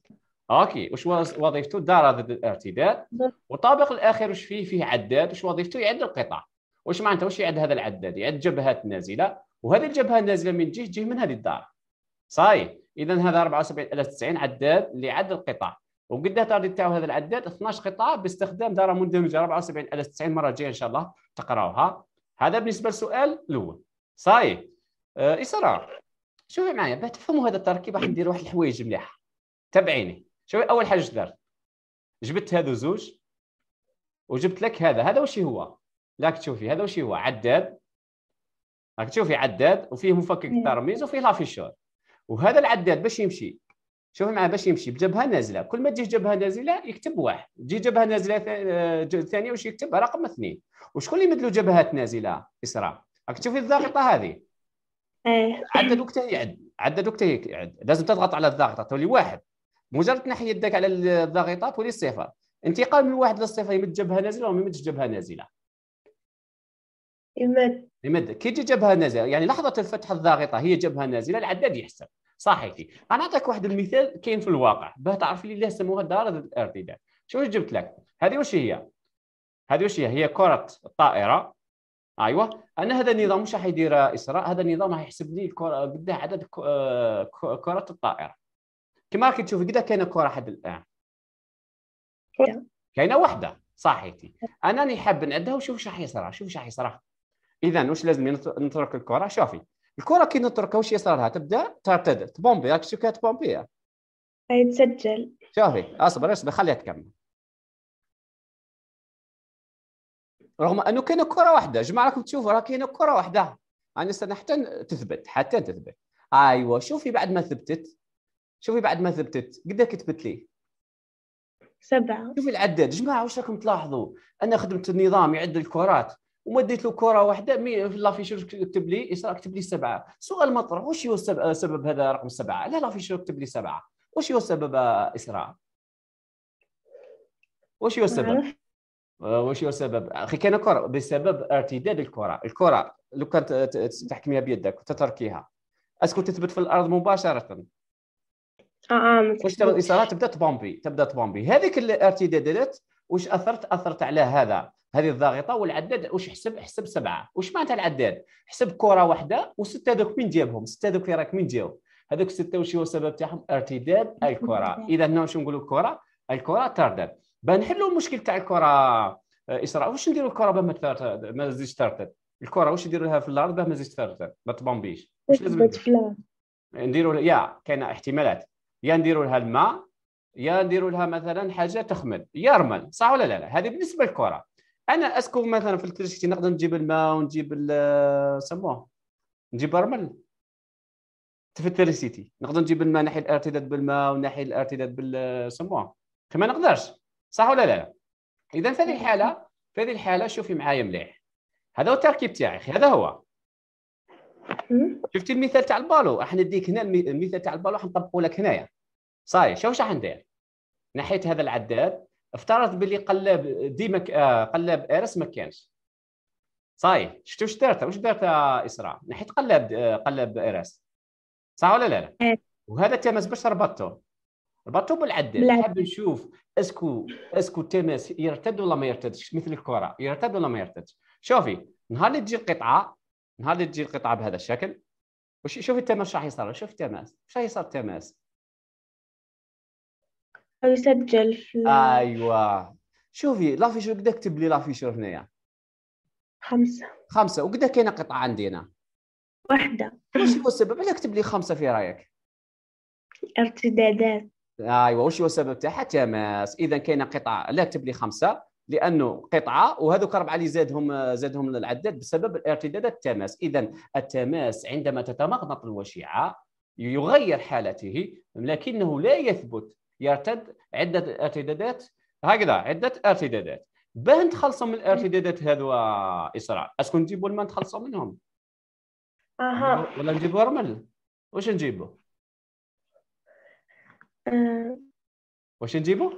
اوكي واش وظيفته دار ضد الارتداد والطابق الاخير واش فيه فيه عداد واش وظيفته يعد القطع واش معناتها واش يعد هذا العداد يعد جبهات نازله وهذه الجبهه النازله من جهه جهه من هذه الدار صاي اذا هذا 74090 عداد اللي عد القطع وقد التارجت تاعو هذا العداد 12 قطعه باستخدام دار مندمجه 74090 المره الجايه ان شاء الله تقراوها هذا بالنسبه للسؤال الاول صاي آه اسراء شوفي معايا باه تفهموا هذا التركيب راح ندير واحد الحوايج مليحه تابعيني شوف اول حاجه درت جبت هذو زوج وجبت لك هذا هذا وش هو راك تشوفي هذا وش هو عداد راك تشوفي عداد وفيه مفكك الترميز إيه. وفيه لافيشور وهذا العداد باش يمشي شوفي معاه باش يمشي بجبهه نازله كل ما تجي جبهه نازله يكتب واحد تجي جبهه نازله آه، ثانيه واش يكتب رقم اثنين وشكون اللي مدلو جبهات نازله اسراء راك تشوفي الضاغطه هذه إيه. عدد وقتها يعد عدد وقتها يعد لازم تضغط على الضاغطه تولي واحد مجرد تنحي يدك على الضغيطه تولي صفر انتقال من واحد للصفر يمد جبهه نازله ولا يمد جبهه نازله يمد يمد كي تجي جبهه نازله يعني لحظه الفتح الضاغطه هي جبهه نازله العداد يحسب صحيتي انا نعطيك واحد المثال كاين في الواقع باه تعرف لي اللي سموها دار الارتداد شو جبت لك هذه واش هي هذه واش هي هي كره الطائره ايوه انا هذا النظام مش راح يدير اسراء هذا النظام راح يحسب لي قداه عدد آه، كره الطائره تماكي تشوفي قد كاينه كره حد الان كاينه وحده صاحيتي راني حاب نعدها وشوف راح يصرى شوف راح يصرى اذا واش لازم نترك الكره شوفي الكره كي نتركها واش يصرى لها تبدا ترتد تبومبي راك شو كتبومبي اي تسجل شوفي اصبر اصبر خليها تكمل رغم انه كاينه كره واحده جماعه راكم تشوفوا راه كاينه كره واحده انا استنى حتى تثبت حتى تثبت ايوا شوفي بعد ما ثبتت شوفي بعد ما ثبتت قد كتبت لي سبعة شوفي العداد جماعة واش راكم تلاحظوا أنا خدمت النظام يعد الكرات وما ديت له كره واحده مي في لافيشور كتب لي كتب لي سبعه سؤال مطروح واش هو سبب هذا رقم سبعه لا لافيشور كتب لي سبعه واش هو سبب اسراء واش هو السبب واش آه، هو السبب اخي كان كره بسبب ارتداد الكره الكره لو كانت تحكميها بيدك وتتركيها اسكو تثبت في الارض مباشره اه, آه، واشتغل تبدا تبومبي تبدا تبومبي هذيك الارتدادات واش اثرت اثرت على هذا هذه الضاغطه والعداد واش حسب حسب سبعه واش معناتها العداد حسب كره واحده وسته دوك مين جابهم سته دوك راك مين جاو هذوك السته واش هو السبب تاعهم ارتداد الكره اذا هنا واش نقولوا الكره الكره تردد بنحلوا المشكل تاع الكره آه، اسراء واش نديروا الكره باه ما ما تزيدش تردد الكره واش نديروا لها في الارض باه ما تزيدش تردد ما تبومبيش واش لازم نديروا يا كاينه احتمالات يا نديروا لها الماء يا نديروا لها مثلا حاجه تخمد يا رمل صح ولا لا, لا. هذه بالنسبه للكره انا اسكو مثلا في الكريشتي نقدر نجيب الماء ونجيب سموه نجيب رمل في التريسيتي نقدر نجيب الماء ناحي الارتداد بالماء وناحي الارتداد بال كما ما نقدرش صح ولا لا, لا. اذا في هذه الحاله في هذه الحاله شوفي معايا مليح هذا هو التركيب تاعي هذا هو شفتي المثال تاع البالو راح نديك هنا المثال تاع البالو راح لك هنايا صاي شو شح ندير نحيت هذا العداد افترض باللي قلاب ديما آه، قلاب ارس ما كانش صاي شتو واش دارت واش دارت اسراء نحيت قلاب آه، قلاب ارس صح ولا لا ايه وهذا التماس باش ربطته ربطته بالعداد نحب نشوف اسكو اسكو التماس يرتد ولا ما يرتدش مثل الكره يرتد ولا ما يرتدش شوفي نهار اللي تجي القطعه نهار اللي تجي القطعه بهذا الشكل وشوفي شوفي التماس راح يصير شوف التماس شو راح يصير التماس يسجل في ايوه شوفي لافيشور قد كتب لي لافيش هنايا خمسة خمسة وقد إيه كاينه قطعة عندي واحدة واش هو السبب علاه كتب لي خمسة في رايك؟ ارتدادات ايوا واش هو السبب تاعها تماس اذا كاينه قطعة لا اكتب لي خمسة لانه قطعه وهذوك اربعه اللي زادهم زادهم العداد بسبب الارتداد التماس اذا التماس عندما تتمغنط الوشيعه يغير حالته لكنه لا يثبت يرتد عده ارتدادات هكذا عده ارتدادات باه تخلصوا من الارتدادات هذو اسرع اسكو نجيبوا الماء نتخلصوا منهم اها ولا نجيبوا رمل واش نجيبوا أه. واش نجيبوا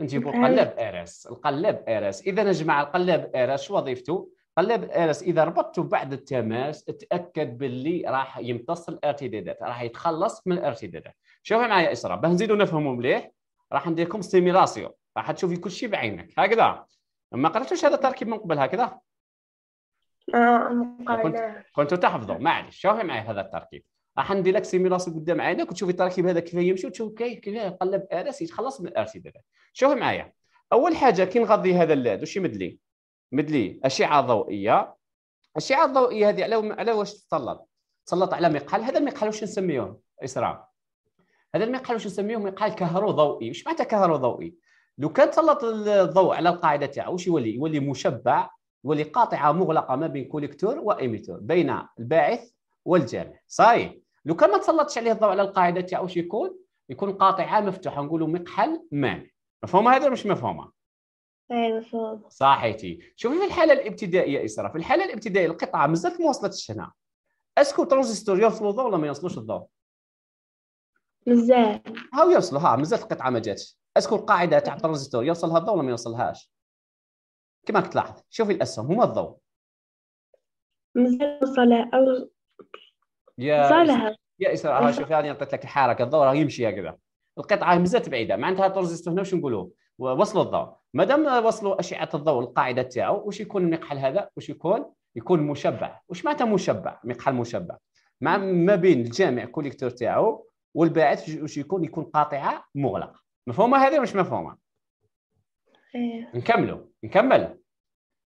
نجيبوا أه. قلب ارس القلاب ارس اذا يا جماعه القلب ارس شو وظيفته قلاب الالس اذا ربطته بعد التماس تاكد باللي راح يمتص الارتدادات راح يتخلص من الارتدادات شوفوا معايا اسراء باه نزيدوا نفهموا مليح راح ندير لكم سيميلاسيون راح تشوفي كل شيء بعينك هكذا ما قراتوش هذا التركيب من قبل هكذا آه، كنت كنتوا تحفظوا معليش شوفي معايا هذا التركيب راح ندير لك سيميلاسيون قدام عينك وتشوفي التركيب هذا كيف يمشي وتشوف كيف يقلب الارس يتخلص من الارتدادات شوفي معايا اول حاجه كي نغذي هذا اللاد وش يمد لي مدلي اشعه ضوئيه الاشعه الضوئيه هذه على على واش تسلط تسلط على مقحل هذا المقحل واش نسميوه اسراء هذا المقحل واش نسميوه مقحل كهرو ضوئي واش معناتها كهرو ضوئي لو كان تسلط الضوء على القاعده تاعه واش يولي يولي مشبع يولي قاطعه مغلقه ما بين كوليكتور وايميتور بين الباعث والجامع صاي لو كان ما تسلطش عليه الضوء على القاعده تاعه واش يكون يكون قاطعه مفتوحه نقولوا مقحل مانع مفهومه هذا مش مفهومه ايوه صحيتي شوفي في الحاله الابتدائيه اسراء في الحاله الابتدائيه القطعه مازالت ما وصلتش هنا اسكو ترانزستور يوصلوا الضوء ولا ما يوصلوش الضوء مازال هاو يوصلوا ها مازالت القطعه ما جاتش اسكو القاعده تاع الترانزستور أيوة. يوصلها الضوء ولا ما يوصلهاش كما تلاحظ شوفي الاسهم هما الضوء مازال وصلها او يا وصلها يا اسراء شوفي هذه عطيت لك الحركه الضوء راه يمشي هكذا القطعه مازالت بعيده معناتها الترانزستور هنا واش نقولوا وصلوا الضوء ما دام وصلوا اشعه الضوء القاعده تاعو واش يكون المقحل هذا واش يكون يكون مشبع واش معناتها مشبع مقحل مشبع مع ما بين الجامع كوليكتور تاعو والباعث واش يكون يكون قاطعه مغلقه مفهومه هذه مش مفهومه نكملوا نكمل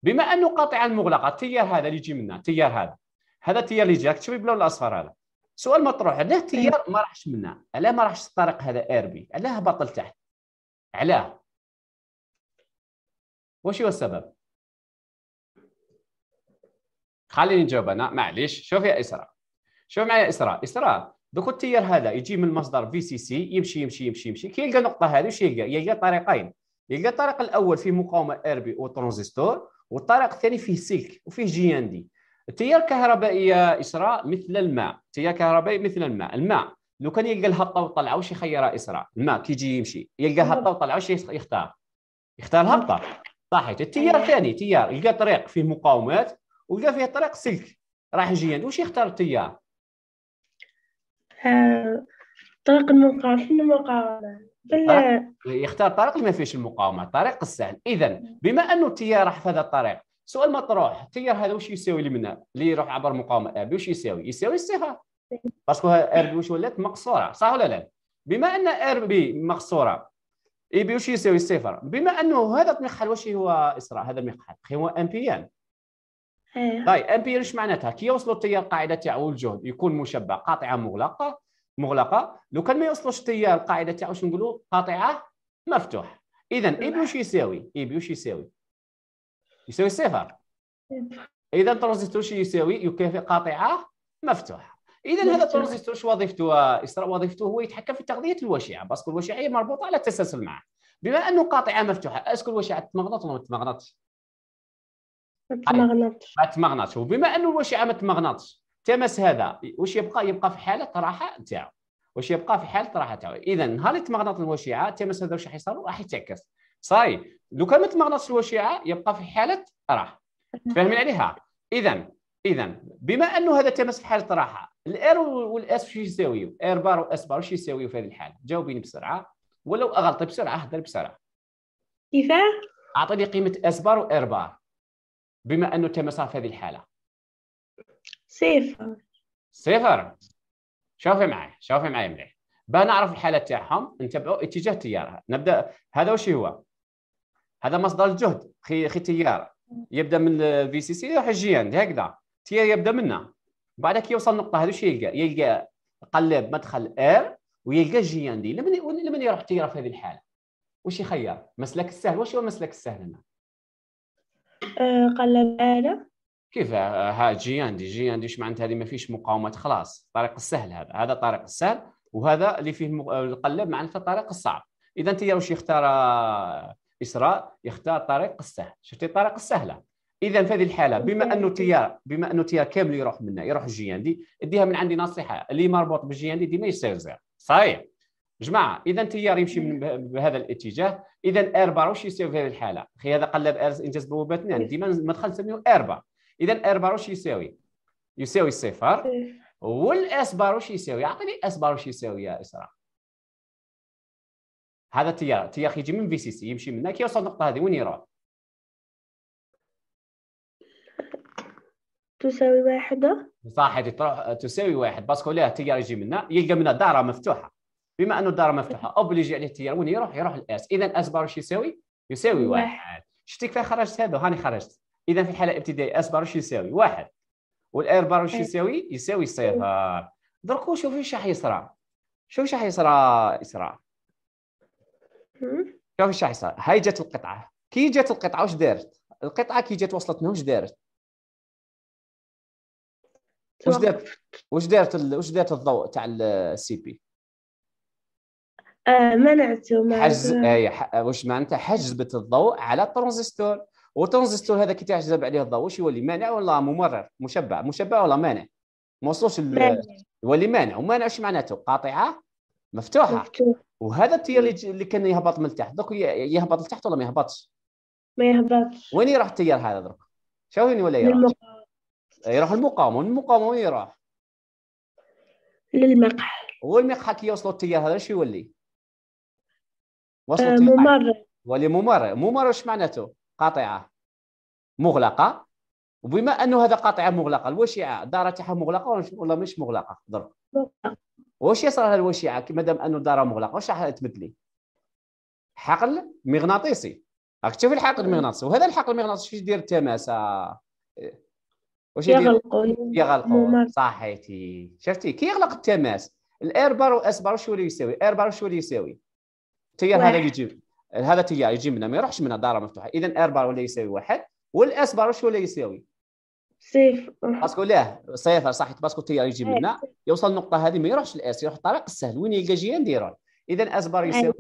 بما انه قاطعه مغلقه التيار هذا اللي يجي منا التيار هذا هذا التيار اللي جاك تشوي بلون الاصفر هذا سؤال مطروح علاه التيار ما راحش منا علاه ما راحش الطريق هذا اربي علاه هبط لتحت علاه وش هو السبب؟ خليني نجاوب انا معليش شوف يا اسراء شوف معايا اسراء اسراء دوك التيار هذا يجي من المصدر في سي سي يمشي يمشي يمشي يمشي كي يلقى النقطه هذه واش يلقى؟ يلقى طريقين يلقى الطريق الاول فيه مقاومه ار بي والطريق الثاني فيه سلك وفيه جي ان دي التيار يا اسراء مثل الماء التيار الكهربائي مثل الماء الماء لو كان يلقى الهبطه والطلعه واش يخيرها اسراء الماء كيجي يمشي يلقى هبطه وطلعه واش يختار؟ يختار الهبطه صحيت التيار ثاني تيار لقى طريق فيه مقاومات ولقى فيه طريق سلك راح نجي واش يختار التيار آه، طريق المقاومة شنو المقاومة بل... يختار طريق اللي ما فيهش المقاومة الطريق السهل إذا بما أنه التيار راح في هذا الطريق سؤال مطروح التيار هذا واش يساوي اللي منا اللي يروح عبر مقاومة اربي واش يساوي يساوي الصفر باسكو بي واش ولات مقصورة صح ولا لا بما أن بي مقصورة اي بي واش يساوي صفر بما انه هذا المقحل واش هو اسراء هذا المقحل هو امبيان إيه. طيب امبيان اش معناتها كي يوصلوا التيار القاعده تاعو الجهد يكون مشبع قاطعه مغلقه مغلقه لو كان ما يوصلوش التيار القاعده تاعو واش نقولوا قاطعه مفتوح اذا اي بي واش يساوي اي بي واش يساوي يساوي صفر اذا ترانزستور واش يساوي يكافئ قاطعه مفتوح اذا نعم، هذا الترانزستور شو وظيفته وظيفته هو يتحكم في تغذيه الوشعه باسكو الوشعه هي مربوطه على التسلسل معه بما انه قاطعه مفتوحه اسكو الوشعه تتمغنط ولا ما تتمغنطش؟ طيب، تمغنطش ما تمغنطش وبما انه الوشعه ما تمغنطش التماس هذا واش يبقى يبقى في حاله راحه نتاعو واش يبقى في حاله راحه نتاعو اذا نهار اللي تمغنط الوشعه التماس هذا واش راح يصير راح يتعكس صاي لو كان ما تمغنطش الوشعه يبقى في حاله راحه نعم. فاهمين عليها اذا اذا بما انه هذا تماس في حاله راحه الار والاس شو يساويو ار بار واس بار شو يساويو في هذه الحاله جاوبيني بسرعه ولو اغلط بسرعه هضر بسرعه كيفاه اعطيني قيمه اس بار وار بار بما انه تماس في هذه الحاله صفر صفر شوفي معي شوفي معي مليح باه نعرف الحاله تاعهم نتبعوا اتجاه تيارها نبدا هذا واش هو هذا مصدر الجهد خي خي تيار يبدا من في سي سي يروح الجي هكذا تير يبدا منها بعد كي يوصل النقطه هذو شي يلقى يلقى قلب مدخل ار ويلقى جي ان دي لمن لمن يروح تيرا في هذه الحاله واش يخير مسلك السهل واش هو المسلك السهل هنا آه، قلب ار كيف آه، ها جي ان دي جي ان دي معناتها هذه ما فيش مقاومه خلاص الطريق السهل هذا هذا الطريق السهل وهذا اللي فيه آه، القلب معناتها الطريق الصعب اذا انت واش يختار اسراء يختار الطريق السهل شفتي الطريق السهله اذا في هذه الحاله بما انه تيار بما انه تيار كامل يروح منا يروح الجي ان دي اديها من عندي نصيحه اللي مربوط بالجي ان دي ديما يساوي زيرو صحيح جماعه اذا تيار يمشي من بهذا الاتجاه اذا ار بار واش يساوي في هذه الحاله خي هذا قلب ار انجاز بوابات اثنان إيه. ديما مدخل نسميه ار بار اذا ار بار واش يساوي يساوي الصفر والاس بار واش يساوي اعطيني اس بار واش يساوي يا اسراء هذا التيار التيار يجي من في سي سي يمشي من هنا كيوصل يوصل النقطه هذه وين يروح تساوي واحدة صح تروح تساوي واحد باسكو لا التيار يجي منها يلقى منها دارة مفتوحة بما انه دارة مفتوحة اوبليجي عليه التيار وين يروح يروح الاس اذا اس بار يساوي؟ يساوي واحد شفتي كيف خرجت هذا هاني خرجت اذا في الحالة الابتدائية اس بار يساوي؟ واحد والاير بار يساوي؟ يساوي صفر دركو شوفي شحال يصرى شوفي شحال يصرى اسراء شوفي شحال يصرى هاي جات القطعة كي جات القطعة واش دارت؟ القطعة كي جات وصلت هنا واش دارت؟ وش دارت وش دارت وش دارت الضوء تاع السي بي؟ آه، منعته منعته ما حجز اي ح... وش معناتها حجزت الضوء على الترانزستور والترانزستور هذا كي تحجب عليه الضوء وش يولي مانع ولا ممرر مشبع مشبع ولا مانع ما وصلوش ال... يولي مانع ومانع وش معناته قاطعه مفتوحه مفتوح. وهذا التيار اللي كان يهبط من تحت دوك يهبط لتحت ولا ما يهبطش؟ ما يهبطش وين يروح التيار هذا دوك؟ وين ولا يروح؟ يروح المقام والمقام وين يروح؟ للمقحى والمقحى كي يوصلوا التيار هذا شو يولي؟ وصلوا التيار آه، ولي ممر ممر واش معناته؟ قاطعه مغلقه وبما انه هذا قاطعه مغلقه الوشيعه الدار تاعها مغلقه ولا مش مغلقه ضرب واش يصير لها الوشيعه مادام انه الدار مغلقه واش راح تبدلي؟ حقل مغناطيسي راك تشوف الحقل المغناطيسي وهذا الحقل المغناطيسي يدير التماسه واش يغلقوا يغلقوا صحيتي شفتي كي يغلق التماس الاير بار واس بار واش يولي يساوي اير بار واش يولي يساوي التيار هذا يجي هذا التيار يجي منها ما يروحش منها دائره مفتوحه اذا اير بار ولا يساوي واحد والاس بار واش يولي يساوي صفر باسكو لا صفر صح باسكو التيار يجي منا يوصل النقطه هذه ما يروحش الاس يروح الطريق السهل وين يلقى ان ديرون اذا اس بار يساوي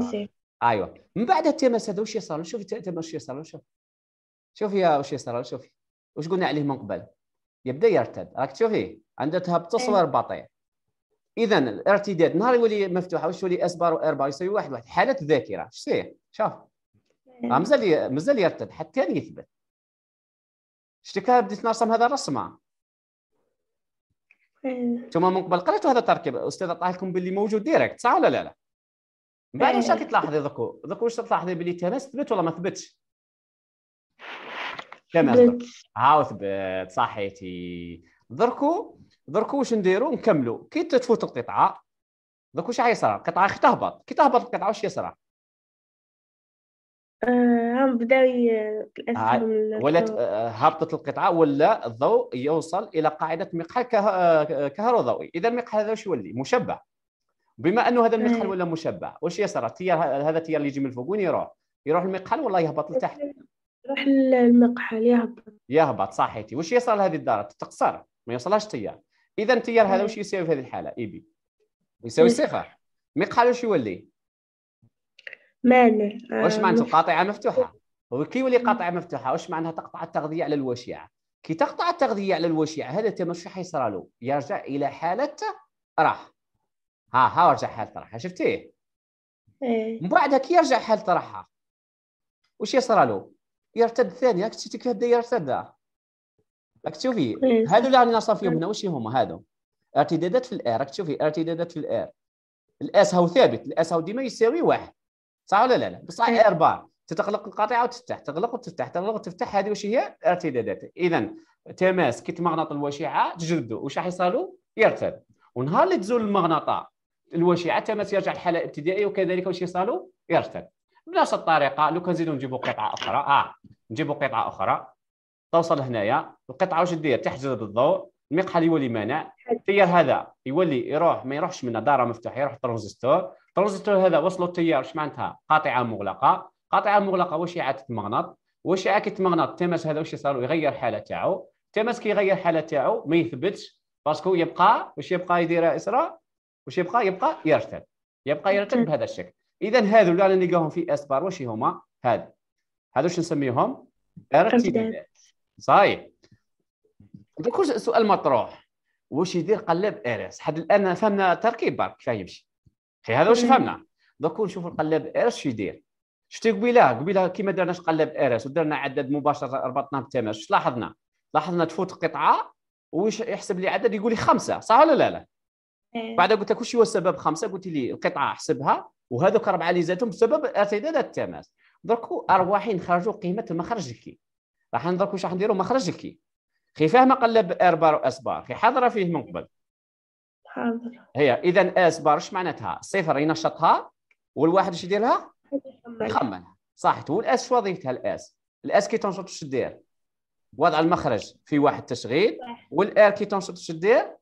صفر ايوا من بعد التماس هذا واش يصير شوفي التماس واش يصير شوف شوفي واش يصير شوفي واش قلنا عليه من قبل يبدا يرتد راك تشوفي عندها تهب تصوير إيه. بطيء اذا الارتداد نهار يولي مفتوحه واش يولي وار بار يسوي واحد واحد حاله ذاكره شتيه شوف إيه. آه، مازال مازال يرتد حتى يثبت شتي كان بديت نرسم هذا الرسمه انتم إيه. من قبل قريتوا هذا التركيب استاذ عطاه لكم باللي موجود ديريكت صح ولا لا لا من بعد واش راكي تلاحظي دوك دوك واش تلاحظي باللي تماس ثبت ولا ما ثبتش كما اصدق هاو ثبت صحيتي دركو دركو واش نديرو نكملوا كي تفوت القطعه دركو واش حيصرى القطعه كي تهبط كي تهبط القطعه واش يصرى آه، هم بداو الاسهم ولا آه، هبطت القطعه ولا الضوء يوصل الى قاعده مقحل آه، كهروضوئي اذا المقحل هذا واش يولي مشبع بما انه هذا المقحل إيه. ولا مشبع واش يصرى التيار هذا التيار اللي يجي من الفوق وين يروح يروح المقحل ولا يهبط لتحت راح للمقحل يهبط يهبط صحيتي واش يصير لهذه الدارة تقصر ما يوصلهاش تيار اذا تيار هذا واش يساوي في هذه الحاله اي بي يساوي صفر مقحل واش يولي مانع واش آه، معناته قاطعه مفتوحه وكي يولي قاطعه مفتوحه واش معناها تقطع التغذيه على الوشيعه كي تقطع التغذيه على الوشيعه هذا التمر واش حيصرى له يرجع الى حاله راح ها ها رجع حاله راحه شفتيه إيه. من بعدها كي يرجع حاله راحه واش يصرى له يرتد الثاني راك شفتي كيف بدا يرتد راك تشوفي إيه، هادو اللي راني نصاب فيهم هنا واش هما هادو ارتدادات في الاير راك تشوفي ارتدادات في الاير الاس هاو ثابت الاس هاو ديما يساوي واحد صح ولا لا لا بصح اير بار تتغلق القاطعه وتفتح تغلق وتفتح تغلق وتفتح هذه واش هي ارتدادات اذا تماس كي تمغنط الوشيعه تجلدو واش راح يصالو يرتد ونهار اللي تزول المغناطه الوشيعه تماس يرجع للحاله الابتدائيه وكذلك واش يصالو يرتد بنفس الطريقه لو كان نزيدو نجيبو قطعه اخرى اه نجيبو قطعه اخرى توصل هنايا القطعه واش دير تحجز بالضوء المقحل يولي مانع التيار هذا يولي يروح ما يروحش من داره مفتوحه يروح ترانزستور ترانزستور هذا وصلوا التيار واش معناتها قاطعه مغلقه قاطعه مغلقه واش اعاده المغناط واش اعاده المغناط التماس هذا واش يصير يغير حاله تاعو التماس كي يغير حاله تاعو ما يثبتش باسكو يبقى واش يبقى يدير اسراء واش يبقى يبقى يرتد يبقى يرتد بهذا الشكل اذا هذو اللي نلقاهم في اس بار واش هما هذا هذو واش نسميهم ارتدادات صحيح دوك السؤال مطروح واش يدير قلاب ار اس حد الان فهمنا تركيب برك كيفاه يمشي هذا واش فهمنا دوك نشوف القلاب ار اس شو يدير شتي قبيله قبيله كيما درناش قلاب ار اس ودرنا عدد مباشر ربطناه بالتماس اش لاحظنا لاحظنا تفوت قطعه واش يحسب لي عدد يقول لي خمسه صح ولا لا لا إيه. بعد قلت لك واش هو السبب خمسه قلت لي القطعه حسبها وهذوك ربعة اللي زادتهم بسبب ارتداد التماس دركو ارواحي نخرجوا قيمه المخرج الكي راح ندرك واش راح نديروا مخرج الكي خي فاهمه قلب اربار واسبار خي حاضره فيه من قبل حاضر هي اذا اسبار اش معناتها صفر ينشطها والواحد اش يديرها لها يخمنها صح والاس شو وظيفتها الاس الاس كي تنشط اش دير وضع المخرج في واحد تشغيل والار كي تنشط اش دير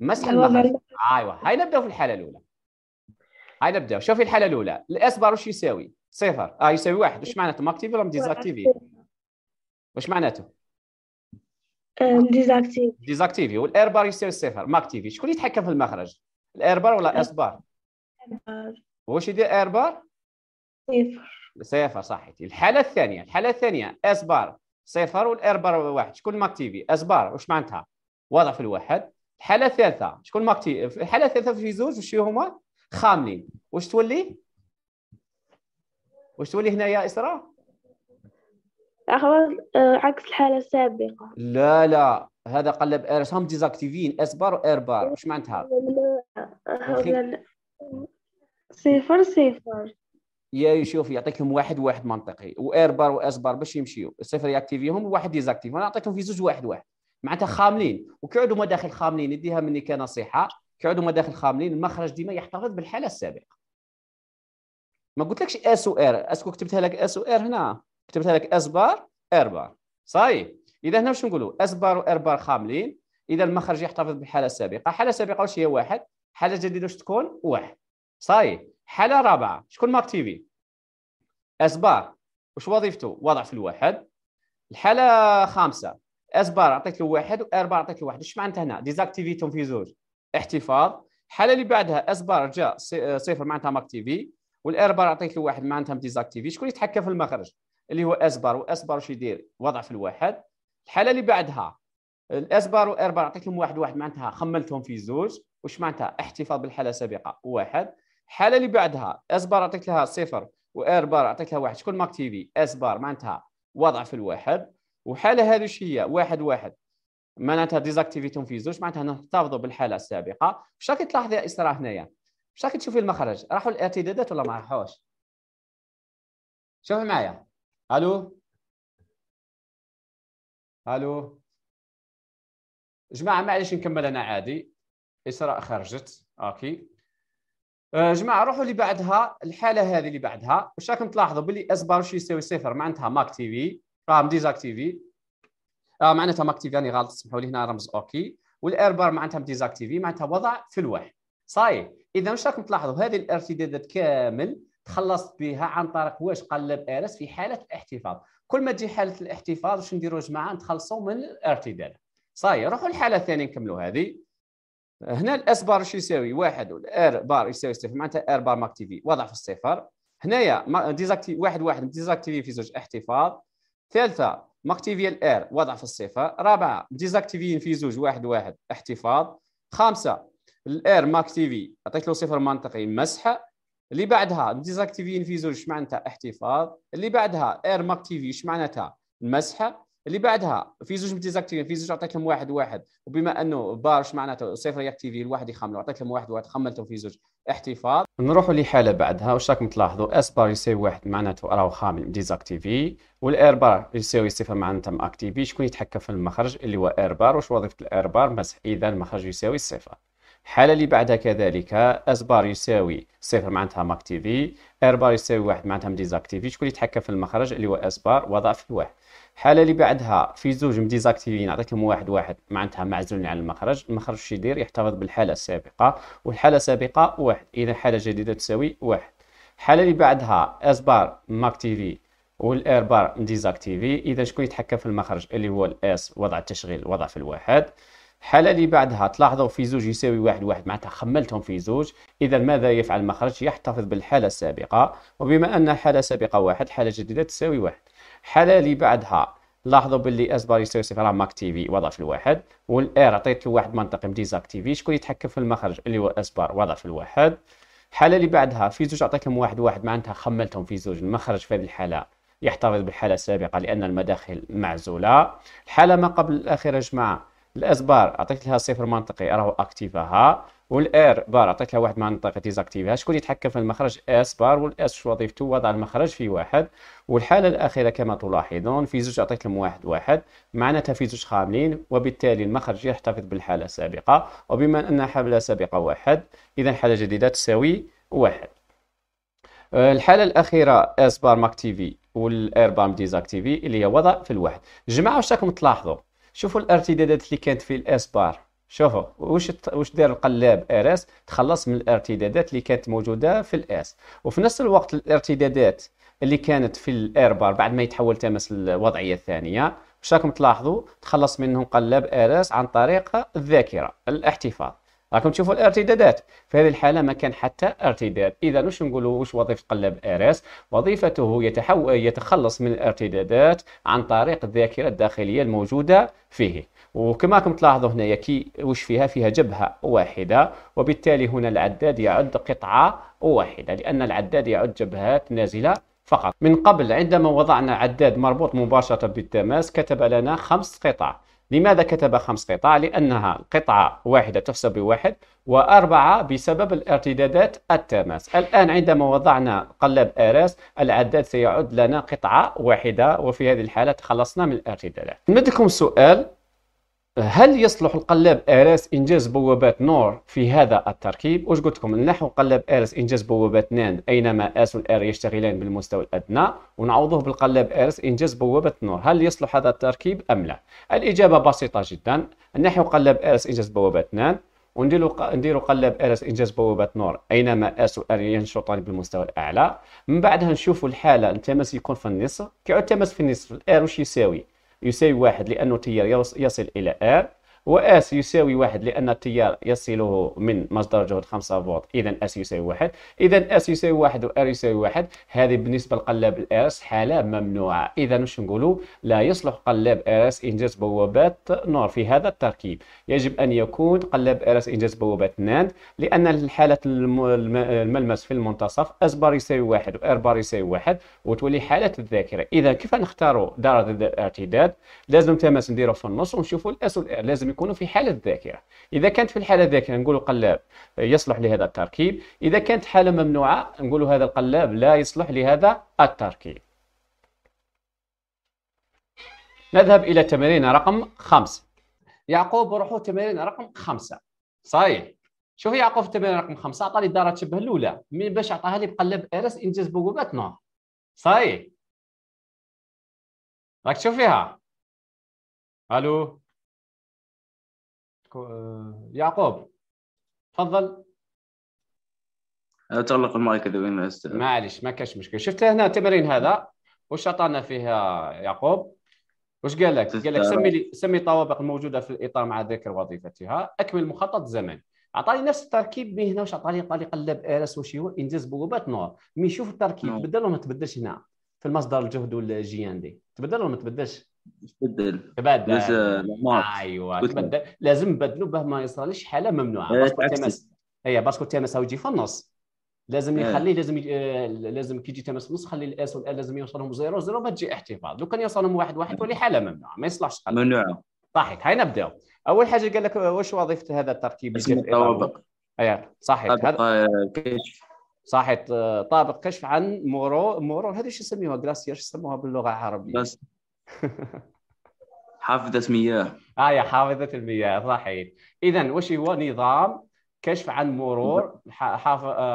مسح المخرج ايوا هاي نبداو في الحاله الاولى هاي نبدا شوفي الحاله الاولى الاس بار وش يساوي صفر اه يساوي واحد وش معناته ماكتيفي ولا ديزاكتيفي وش معناته ديزاكتيفي ديزاكتيفي والاير بار يساوي صفر ماكتيفي شكون يتحكم في المخرج بار ولا اس بار؟ واش يدير اير بار؟ صفر صفر صحيتي الحاله الثانيه الحاله الثانيه اس بار صفر والاير بار واحد شكون ماكتيفي بار واش معناتها واضح في الواحد الحاله الثالثه شكون ماكتيفي الحاله الثالثه في زوج وش هما خاملين واش تولي واش تولي هنايا اسراء آه، عكس الحاله السابقه لا لا هذا قلب ارس هم ديزاكتيفين اس بار وار بار واش معناتها صفر صفر يا شوف يعطيكهم واحد واحد منطقي وار بار واس بار باش يمشيو الصفر ياكتيفيهم وواحد ديزاكتيف انا عطيتهم في زوج واحد واحد معناتها خاملين وكيعودوا ما داخل خاملين نديها مني كنصيحه كيعودوا مداخل خاملين المخرج ديما يحتفظ بالحاله السابقه ما قلتلكش اس و ار اسكو كتبتها لك اس و ار هنا كتبتها لك اس بار ار بار صاي اذا هنا واش نقولوا اس بار و ار بار خاملين اذا المخرج يحتفظ بالحاله السابقه حاله سابقه واش هي واحد حاله جديده واش تكون واحد صاي حاله رابعه شكون ماكتيفي اس بار واش وظيفته وضع في الواحد الحاله خامسه اس بار عطيت له واحد ار بار عطيت له واحد اش معناتها هنا ديزاكتيفيتهم في زوج احتفاظ الحاله اللي بعدها اس بار جا آه، صفر معناتها والار بار عطيت له واحد معناتها مديزاكتيفي شكون يتحكم في المخرج اللي هو اس بار واس بار واش يدير وضع في الواحد الحاله اللي بعدها الاس بار والار بار عطيت لهم واحد واحد معناتها خملتهم في زوج واش معناتها احتفاظ بالحاله السابقه واحد الحاله اللي بعدها اس بار عطيت لها صفر وار بار عطيت لها واحد شكون اس بار معناتها وضع في الواحد وحاله هذه هي واحد واحد معناتها ديزاكتيفيتون في زوج معناتها نحتفظوا بالحاله السابقه واش راكي تلاحظي يا اسراء هنايا واش راكي تشوفي المخرج راحوا الارتدادات ولا ما راحوش شوفي معايا الو الو جماعه معليش نكمل انا عادي اسراء خرجت اوكي آه، جماعه روحوا اللي بعدها الحاله هذه اللي بعدها واش راكم تلاحظوا باللي اس بار يساوي صفر معناتها ماك في راهم ديزاكتيفي آه معناتها ماكتيفي يعني غلط سمحوا لي هنا رمز اوكي والايربار معناتها مديزاكتيفي معناتها وضع في الواحد صاي اذا واش راكم تلاحظوا هذه الارتدادات كامل تخلصت بها عن طريق واش قلب ارس في حاله الاحتفاظ كل ما تجي حاله الاحتفاظ واش نديروا يا جماعه نتخلصوا من الارتداد صاي روحوا الحاله الثانيه نكملوا هذه هنا الاس بار واش يساوي واحد والار بار يساوي صفر معناتها ار بار ماكتيفي وضع في الصفر هنايا ديزاكتيفي واحد واحد ديزاكتيفي في زوج احتفاظ ثالثه ماكتيفي الار وضع في الصفه رابعه ديزاكتيفيين في زوج واحد واحد احتفاظ خامسه الار ماكتيفي عطيت له صفر منطقي مسح اللي بعدها ديزاكتيفيين في زوج معناتها احتفاظ اللي بعدها ار ماكتيفي ايش معناتها مسح اللي بعدها في زوج متيزاكتيفين في زوج عطيت لهم واحد واحد وبما انه بارش معناته صفر يكتيفي الواحد يخملو عطيت لهم واحد واحد خملتهم في زوج احتفاظ نروحوا لحاله بعدها واش راكم تلاحظوا اس بار يساوي واحد معناته راهو خامل ديزاكتيفي والاير بار يساوي صفر معناتها ماكتيفي شكون يتحكم في المخرج اللي هو اير بار واش وظيفه الاير بار مسح اذا المخرج يساوي الصفر الحاله اللي بعدها كذلك اس بار يساوي صفر معناتها ماكتيفي ار بار يساوي واحد معناتها مديزاكتيفي شكون اللي يتحكم في المخرج اللي هو اس بار وضع في الواحد الحاله اللي بعدها في زوج مديزاكتيفي نعطيكم واحد واحد معناتها معزولين على المخرج المخرج شو يدير يحتفظ بالحاله السابقه والحاله السابقه واحد اذا حاله جديده تساوي واحد الحاله اللي بعدها اس بار ماكتيفي والاير بار مديزاكتيفي اذا شكون يتحكم في المخرج اللي هو الاس وضع التشغيل وضع في الواحد الحالة اللي بعدها تلاحظوا في زوج يساوي واحد واحد معناتها خملتهم في زوج إذا ماذا يفعل المخرج يحتفظ بالحالة السابقة وبما أن الحالة السابقة واحد حالة جديدة تساوي واحد الحالة اللي بعدها لاحظوا باللي اس بار يساوي صفر راه ماكتيفي وضع في الواحد والار عطيت له واحد منطقي مديزاكتيفي شكون يتحكم في المخرج اللي هو اس بار وضع في الواحد الحاله اللي بعدها في زوج عطيت لهم واحد واحد معناتها خملتهم في زوج المخرج في هذه الحاله يحتفظ بالحاله السابقه لان المداخل معزوله الحاله ما قبل الاخيره يا جماعه الاس بار عطيت لها صفر منطقي راهو اكتيفاها والاير بار عطيت لها واحد منطقي ديزاكتيفيها شكون يتحكم في المخرج اس بار والاس شو وظيفته وضع المخرج في واحد والحاله الاخيره كما تلاحظون في زوج عطيت لهم واحد واحد معناتها في زوج خاملين وبالتالي المخرج يحتفظ بالحاله السابقه وبما ان حاله سابقه واحد اذا حاله جديده تساوي واحد الحاله الاخيره اس بار ماكتيفي والاير بار ديزاكتيفي اللي هي وضع في الواحد جماعه واش راكم تلاحظوا شوفوا الارتدادات اللي كانت في الاس بار شوفوا واش واش دار القلاب ار اس تخلص من الارتدادات اللي كانت موجوده في الاس وفي نفس الوقت الارتدادات اللي كانت في الاير بار بعد ما يتحول تماس الوضعيه الثانيه باش راكم تلاحظوا تخلص منهم قلاب ار اس عن طريق الذاكره الاحتفاظ راكم تشوفوا الارتدادات في هذه الحاله ما كان حتى ارتداد اذا واش نقولوا واش وظيفه قلب ارس وظيفته يتحو... يتخلص من الارتدادات عن طريق الذاكره الداخليه الموجوده فيه وكما راكم تلاحظوا هنا كي واش فيها فيها جبهه واحده وبالتالي هنا العداد يعد قطعه واحده لان العداد يعد جبهات نازله فقط من قبل عندما وضعنا عداد مربوط مباشره بالتماس كتب لنا خمس قطع لماذا كتب خمس قطع؟ لأنها قطعة واحدة تحسب بواحد وأربعة بسبب الارتدادات التماس الآن عندما وضعنا قلب آراس العداد سيعد لنا قطعة واحدة وفي هذه الحالة تخلصنا من الارتدادات نمدكم سؤال هل يصلح القلاب ارس انجاز بوابات نور في هذا التركيب واش قلت لكم نحو قلاب ارس انجاز بوابات نان اينما اس والار يشتغلان بالمستوى الادنى ونعوضوه بالقلاب ارس انجاز بوابه نور هل يصلح هذا التركيب ام لا الاجابه بسيطه جدا نحو قلاب ارس انجاز بوابات نان ونديرو نديرو قلاب ارس انجاز بوابات نور اينما اس والار ينشطان بالمستوى الاعلى من بعدها نشوفوا الحاله التماس يكون في النصف كيعود التماس في النصف الار واش يساوي يساوي واحد لأنه تيار يصل إلى R و اس يساوي واحد لان التيار يصله من مصدر جهد 5 فولت اذا اس يساوي واحد اذا اس يساوي واحد ار يساوي واحد هذه بالنسبه لقلاب الارس حاله ممنوعه اذا واش نقولوا لا يصلح قلاب ارس انجاز بوابات نور في هذا التركيب يجب ان يكون قلاب ارس انجاز بوابات ناند لان الحاله الملمس في المنتصف اس بار يساوي واحد ار بار يساوي واحد وتولي حاله الذاكره اذا كيف نختاروا درجه الارتداد لازم تماس نديرو في النص ونشوفوا الاس والار لازم لازم يكونوا في حالة ذاكرة إذا كانت في الحالة ذاكرة نقول قلاب يصلح لهذا التركيب إذا كانت حالة ممنوعة نقول هذا القلاب لا يصلح لهذا التركيب نذهب إلى تمرين رقم خمسة يعقوب روحوا تمرين رقم خمسة صحيح شوف يعقوب في التمرين رقم خمسة عطاني الدارة تشبه الأولى من باش عطاها لي بقلاب إيرس إنجاز بوكوبات نو صحيح راك تشوف فيها الو يعقوب تفضل أه، تغلق المايك اذا وين معليش ما كاش مشكل شفت هنا التمرين هذا واش عطانا فيها يعقوب واش قال لك؟ قال لك سمي لي سمي الطوابق الموجوده في الاطار مع ذكر وظيفتها، اكمل مخطط زمني. اعطاني نفس التركيب من هنا واش عطاني لي قلب ارس واش هو انجز بوابات نور، مي شوف التركيب بدل ولا ما تبدلش هنا في المصدر الجهد والجي ان دي، تبدل ولا ما تبدلش؟ تبدل أيوة. تبدل ايوه تبدل لازم نبدلوا باه ما يصراليش حاله ممنوعه إيه، إيه، باسكو تيمس هي باسكو تيمس يجي في النص لازم إيه. يخليه لازم يجي... لازم كي يجي تيمس في النص خلي الاس والال لازم يوصلهم زيرو زيرو ما تجي احتفاظ لو كان يوصلهم واحد واحد تولي حاله ممنوعه ما يصلحش تقلب ممنوعه صحيح هاي نبداو اول حاجه قال لك واش وظيفه هذا التركيب اسمه طوابق اي صحيح هذا آه، كشف صحيح آه، طابق كشف عن مرور مرور هذه شو يسميوها جلاسيا شو يسموها باللغه العربيه حافظة مياه آه يا حافظة المياه صحيح إذا وش هو نظام كشف عن مرور آه،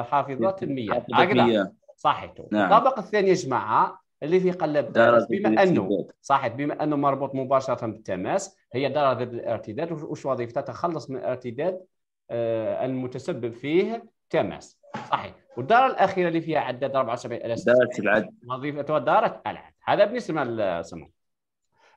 حافظة المياه المياه صحيح نعم. الطبقة الثانية جماعة اللي في قلب درجة بما انه صحيح بما انه مربوط مباشره بالتماس هي درجه الارتداد وش وظيفتها تخلص من الارتداد آه المتسبب فيه تماس صحيح والدارة الأخيرة اللي فيها عداد 74 الف دارة العد وظيفتها دارة العد هذا بالنسبة للسمو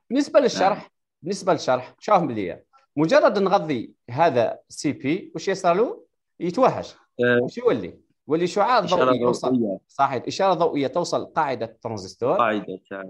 بالنسبه للشرح نعم. بالنسبه للشرح شوف ملي مجرد نغذي هذا سي بي واش يصير له يتوهج آه، واش يولي يولي شعاع ضوئي يوصل صحيح اشاره ضوئيه توصل قاعده الترانزستور قاعده نعم.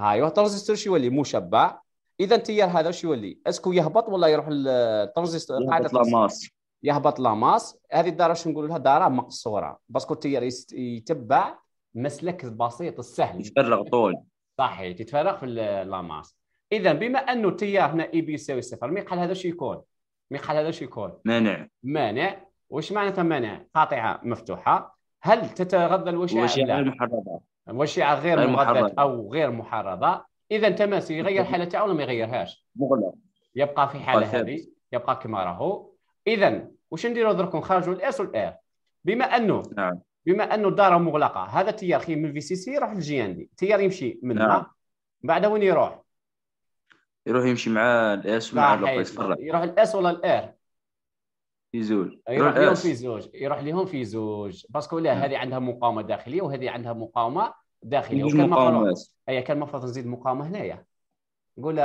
ايوه الترانزستور شو يولي مشبع اذا تيار هذا شو يولي اسكو يهبط ولا يروح الترانزستور قاعده لاماس يهبط لاماس هذه الداره شنو نقول لها داره مقصوره باسكو التيار يتبع مسلك البسيط السهل يفرغ طول صحيح تتفرغ في لاماس اذا بما انه التيار هنا اي بي يساوي صفر ما قال هذا شو يكون ما قال هذا شو يكون مانع مانع واش معناتها مانع قاطعه مفتوحه هل تتغذى الوشيعه الوشيعه المحرضه الوشيعه غير مغذاه او غير محرضه اذا تماس يغير حالته ولا ما يغيرهاش مغلق يبقى في حاله هذه يبقى كما راهو اذا واش نديروا درك نخرجوا الاس والاف بما انه نعم. بما انه الدار مغلقه هذا التيار خي من الفي سي سي يروح للجي ان دي التيار يمشي من هنا نعم. بعد وين يروح يروح يمشي مع الاس ومع القيس يروح الاس ولا الار يزول يروح لهم في زوج يروح لهم في زوج باسكو لا نعم. هذه عندها مقاومه داخليه وهذه عندها مقاومه داخليه وكان المفروض اي كان المفروض نزيد مقاومه هنايا نقول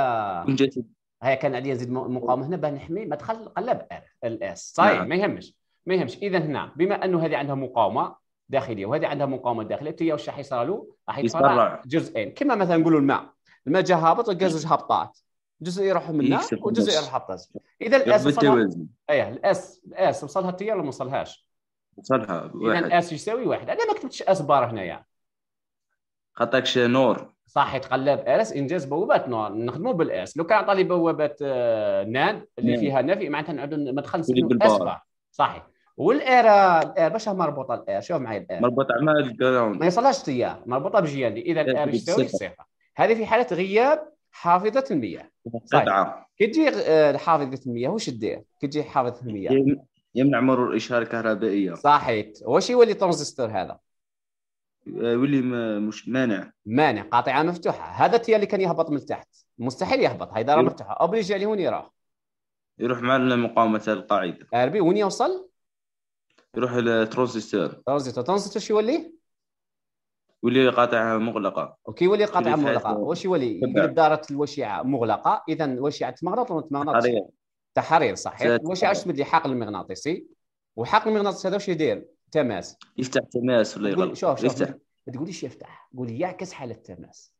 هيا كان عليا نزيد مقاومه هنا باه نحمي مدخل قلب الاس نعم. صحيح ما يهمش ما يهمش اذا هنا بما انه هذه عندها مقاومه داخليه وهذه عندها مقاومه داخليه تيا واش راح يصرى له؟ راح يتفرع جزئين كما مثلا نقولوا الماء الماء جا هابط وكاز هبطات إيه. جزء يروح منها وجزء يروح هبطات اذا الاس ايه الاس الاس وصلها تيا ولا ما وصلهاش؟ وصلها اذا الاس يساوي واحد انا ما كتبتش اس بار هنايا يعني. خاطرش نور صح يتقلب اس انجاز بوابات نور نخدموا بالاس لو كان عطى لي بوابات آه، نان اللي فيها نفي معناتها نعود مدخل اس بار صحيح والاير الاير باش مربوطه الاير شوف معايا الاير مربوطه مع الجراوند ما يصلحش التيار مربوطه بجياندي اذا الاير إيه، يستوي الصفه هذه في حاله غياب حافظه المياه طيب، كي تجي حافظه المياه واش دير؟ كي تجي حافظه المياه يمنع مرور اشاره كهربائيه صحيح واش يولي ترانزستور هذا؟ يولي آه، مش مانع مانع قاطعه مفتوحه هذا التيار اللي كان يهبط من تحت مستحيل يهبط هاي دار مفتوحه اوبليجي عليه وين يروح يروح مع المقاومه القاعده اربي وين يوصل؟ يروح الترانزستور ترانزستور ترانزستور شو يولي؟ يولي قاطعة مغلقة اوكي يولي قاطعة مغلقة واش يولي؟ يقلب دارة الوشيعة مغلقة اذا وشيعة تمغنط ولا تمغنطش؟ تحرير تحرير صحيح الوشيعة تمد حقل مغناطيسي وحقل المغناطيسي هذا واش يدير؟ تماس يفتح تماس ولا يغلق شوف شوف يفتح ما تقوليش يفتح قول يعكس حالة التماس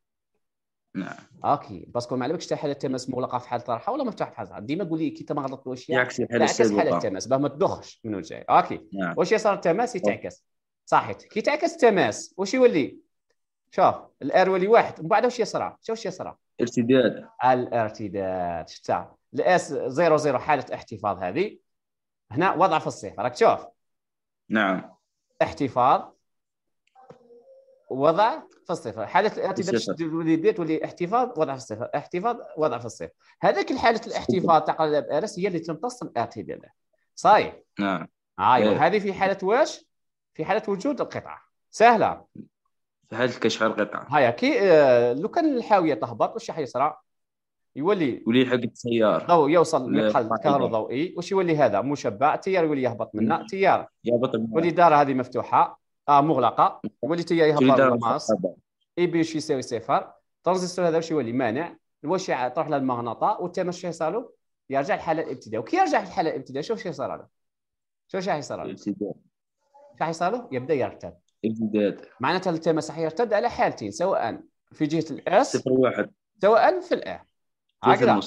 نعم اوكي باسكو ما حتى حاله التماس مغلقه في حال طرحه ولا مفتوحه في حال طرحه ديما قولي لي كي انت ما غلطت واش يعكس حاله التماس باه ما تدخش من وين اوكي نعم. واش يصير التماس يتعكس صحيت كي تعكس التماس واش يولي شوف الار يولي واحد من بعد واش يصرى شوف واش يصرى ارتداد الارتداد شتا الاس 00 حاله احتفاظ هذه هنا وضع في الصفر راك تشوف نعم احتفاظ وضع في الصفر حاله الاعتداء تولي تولي احتفاظ وضع في الصفر احتفاظ وضع في الصفر هذاك الحاله الاحتفاظ تاع قلب ارس هي اللي تمتص الاعتدال صاي نعم آه، ايوه هذه في حاله واش في حاله وجود القطعه سهله في حاله كشف القطعه هيا كي آه، لو كان الحاويه تهبط واش حيصرى يولي يولي حق التيار ضوء يوصل للقلب الكهربائي واش يولي هذا مشبع التيار يولي يهبط منا التيار يهبط يولي الدار هذه مفتوحه اه مغلقه هو هي تيهبط الماس اي بي شي يساوي صفر ترانزستور هذا واش يولي مانع الواشعه طرح لها المغناطه والتماس يصالو يرجع الحاله الابتدائيه وكي يرجع الحاله الابتدائيه شوف شو يصير له شوف شو يصير له شو يصير له يبدا يرتد امتداد معناتها التماس راح يرتد على حالتين سواء في جهه الاس صفر واحد سواء في الار هكذا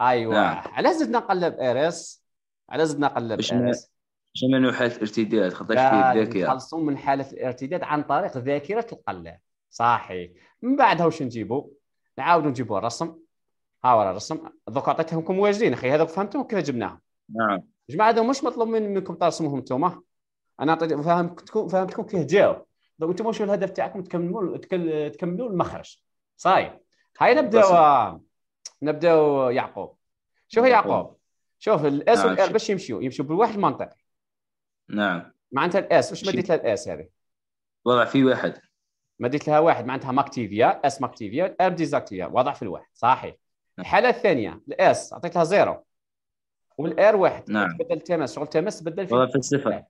ايوه نعم. على زدنا قلب ار اس على زدنا قلب ار اس شنو حاله الارتداد خطاش في الذاكره نخلصوا من حاله الارتداد عن طريق ذاكره القلاب صحيح من بعدها واش نجيبوا نعاودوا نجيبوا الرسم ها ورا الرسم دوك عطيتهمكم واجدين اخي هذوك فهمتهم كيف جبناهم نعم جماعه هذا مش مطلوب من منكم ترسموهم انتم انا عطيت فهمتكم فهمتكم كيف جاو انتوما انتم شو الهدف تاعكم تكملوا تكملوا المخرج صايب هاي نبداو نبداو يعقوب شوف نعم. يعقوب شوف الاس والار نعم. باش يمشيو يمشيو بالواحد المنطق نعم معناتها الاس واش مديت لها الاس هذه؟ وضع في واحد مديت لها واحد معناتها ماكتيفيا اس ماكتيفيا الار ديزاكتيفيا وضع في الواحد صحيح نعم. الحاله الثانيه الاس اعطيت لها زيرو والار واحد نعم تبدل تمس شغل تمس تبدل في وضع في الصفر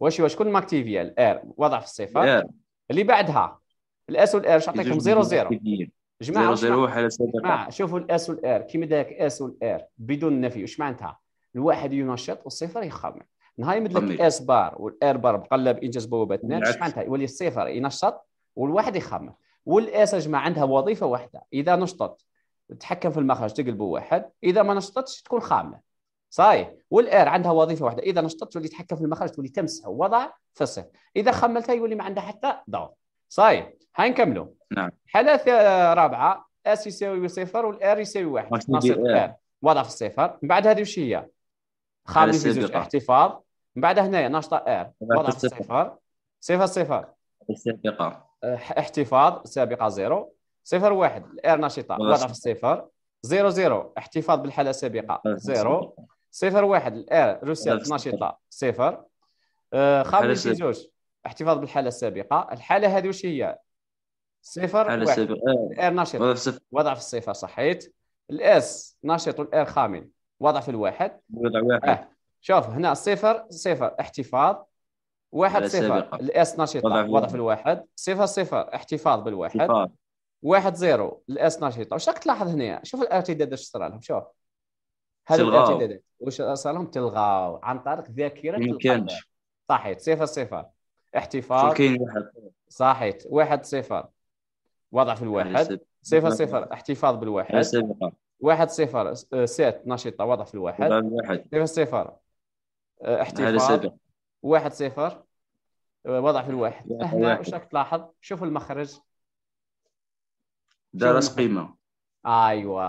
واش واش كون ماكتيفيا الار وضع في الصفر اللي بعدها الاس والار شو نعطيكم زيرو زيرو جماعه زيرو واحد شوفوا الاس والار كيما داك اس والار بدون نفي واش معناتها الواحد ينشط والصفر يخمم نهاي يمد لك الاس بار والار بار مقلب انجاز بوابه اثنين شحال يولي الصفر ينشط والواحد يخمم والاس جماعه عندها وظيفه واحده اذا نشطت تتحكم في المخرج تقلبه واحد اذا ما نشطتش تكون خامله صاي والار عندها وظيفه واحده اذا نشطت تولي تتحكم في المخرج تولي تمسحه وضع في الصفر اذا خملتها يولي ما عندها حتى دور صاي هاي نكملوا نعم حاله رابعه اس يساوي صفر والار يساوي واحد ناصر وضع في الصفر من بعد هذه وش هي خامس بجزء احتفاظ من بعد هنايا ناشطه ار وضع الصفر صفر صفر السابقه احتفاظ سابقه زيرو صفر واحد الار نشطه وضع في الصفر زيرو زيرو احتفاظ بالحاله السابقه زيرو صفر واحد الار روسيا نشطه صفر آه، خامس زوج احتفاظ بالحاله السابقه الحاله هذه واش هي صفر الار نشط وضع في الصفر صحيت الاس نشط والار خامل وضع في الواحد وضع واحد آه. شوف هنا صفر صفر احتفاظ واحد صفر الاس نشيطه وضع, وضع في الواحد صفر صفر احتفاظ بالواحد احتفاظ. واحد زيرو الاس نشيطه واش راك تلاحظ هنا شوف الارتداد اش صرا لهم شوف هذا الارتداد واش صار لهم تلغاو عن طريق ذاكرة يمكنش صحيت صفر صفر احتفاظ صحيح صحيت واحد صفر وضع في الواحد صفر صفر احتفاظ بالواحد واحد صفر سات نشطة وضع في الواحد واحد صفر صفر احتفال واحد صفر وضع في الواحد هنا واش راك تلاحظ شوف المخرج درس قيمه ايوا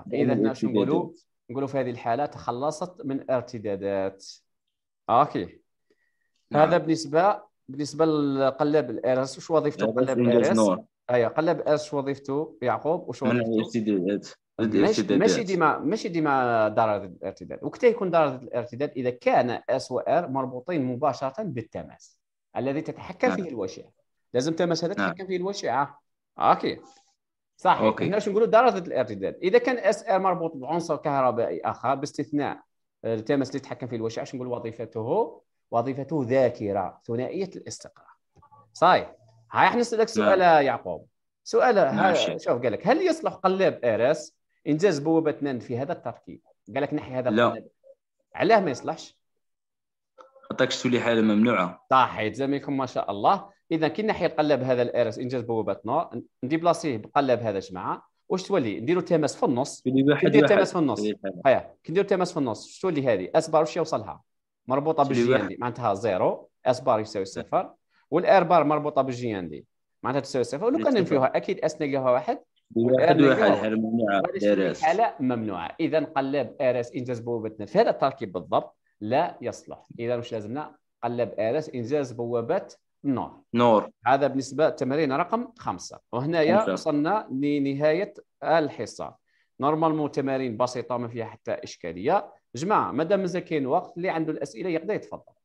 اذا هنا شنو نقولوا نقولوا في هذه الحاله تخلصت من ارتدادات اوكي نعم. هذا بالنسبه بالنسبه للقلاب الارس وش وظيفته قلاب الارس ايوا قلاب الارس وش وظيفته يعقوب وش نعم، وظيفته من الارتدادات ماشي ماشي ديما ماشي ديما درجه الارتداد وقت يكون درجه الارتداد اذا كان اس و ار مربوطين مباشره بالتماس الذي تتحكم نعم. فيه الوشيعه لازم تماس هذا نعم. تتحكم نعم. فيه الوشيعه اوكي صح اوكي هنا نقولوا درجه الارتداد اذا كان اس ار مربوط بعنصر كهربائي اخر باستثناء التماس اللي يتحكم فيه الوشيعه شنو نقول وظيفته وظيفته ذاكره ثنائيه الاستقرار صحيح هاي احنا نسالك نعم. سؤال يا يعقوب سؤال شوف قال لك هل يصلح قلاب ار اس انجاز بوابه نان في هذا التركيب قال لك نحي هذا لا علاه ما يصلحش الطاكس تولي حاله ممنوعه صح زميلكم ما شاء الله اذا كي نحي القلب هذا الارس انجاز بوابه نور نديبلاسيه بقلب هذا جماعه واش تولي نديرو تماس في النص ندير تماس في النص هيا كي نديروا تماس في النص واش تولي هذه اسبار واش يوصلها مربوطه بالجي ان دي معناتها زيرو اسبار يساوي صفر والاربار مربوطه بالجي ان دي معناتها تساوي صفر ولو كان فيها اكيد اس نلقاها واحد واحد واحد ممنوعه ارس ممنوعه اذا قلب اس انجاز بوابات في هذا التركيب بالضبط لا يصلح اذا واش لازمنا قلب اس انجاز بوابات نور نور هذا بالنسبه للتمرين رقم خمسه وهنايا وصلنا لنهايه الحصه نورمالمون تمارين بسيطه ما فيها حتى اشكاليه جماعه مادام مازال كاين وقت اللي عنده الاسئله يقدر يتفضل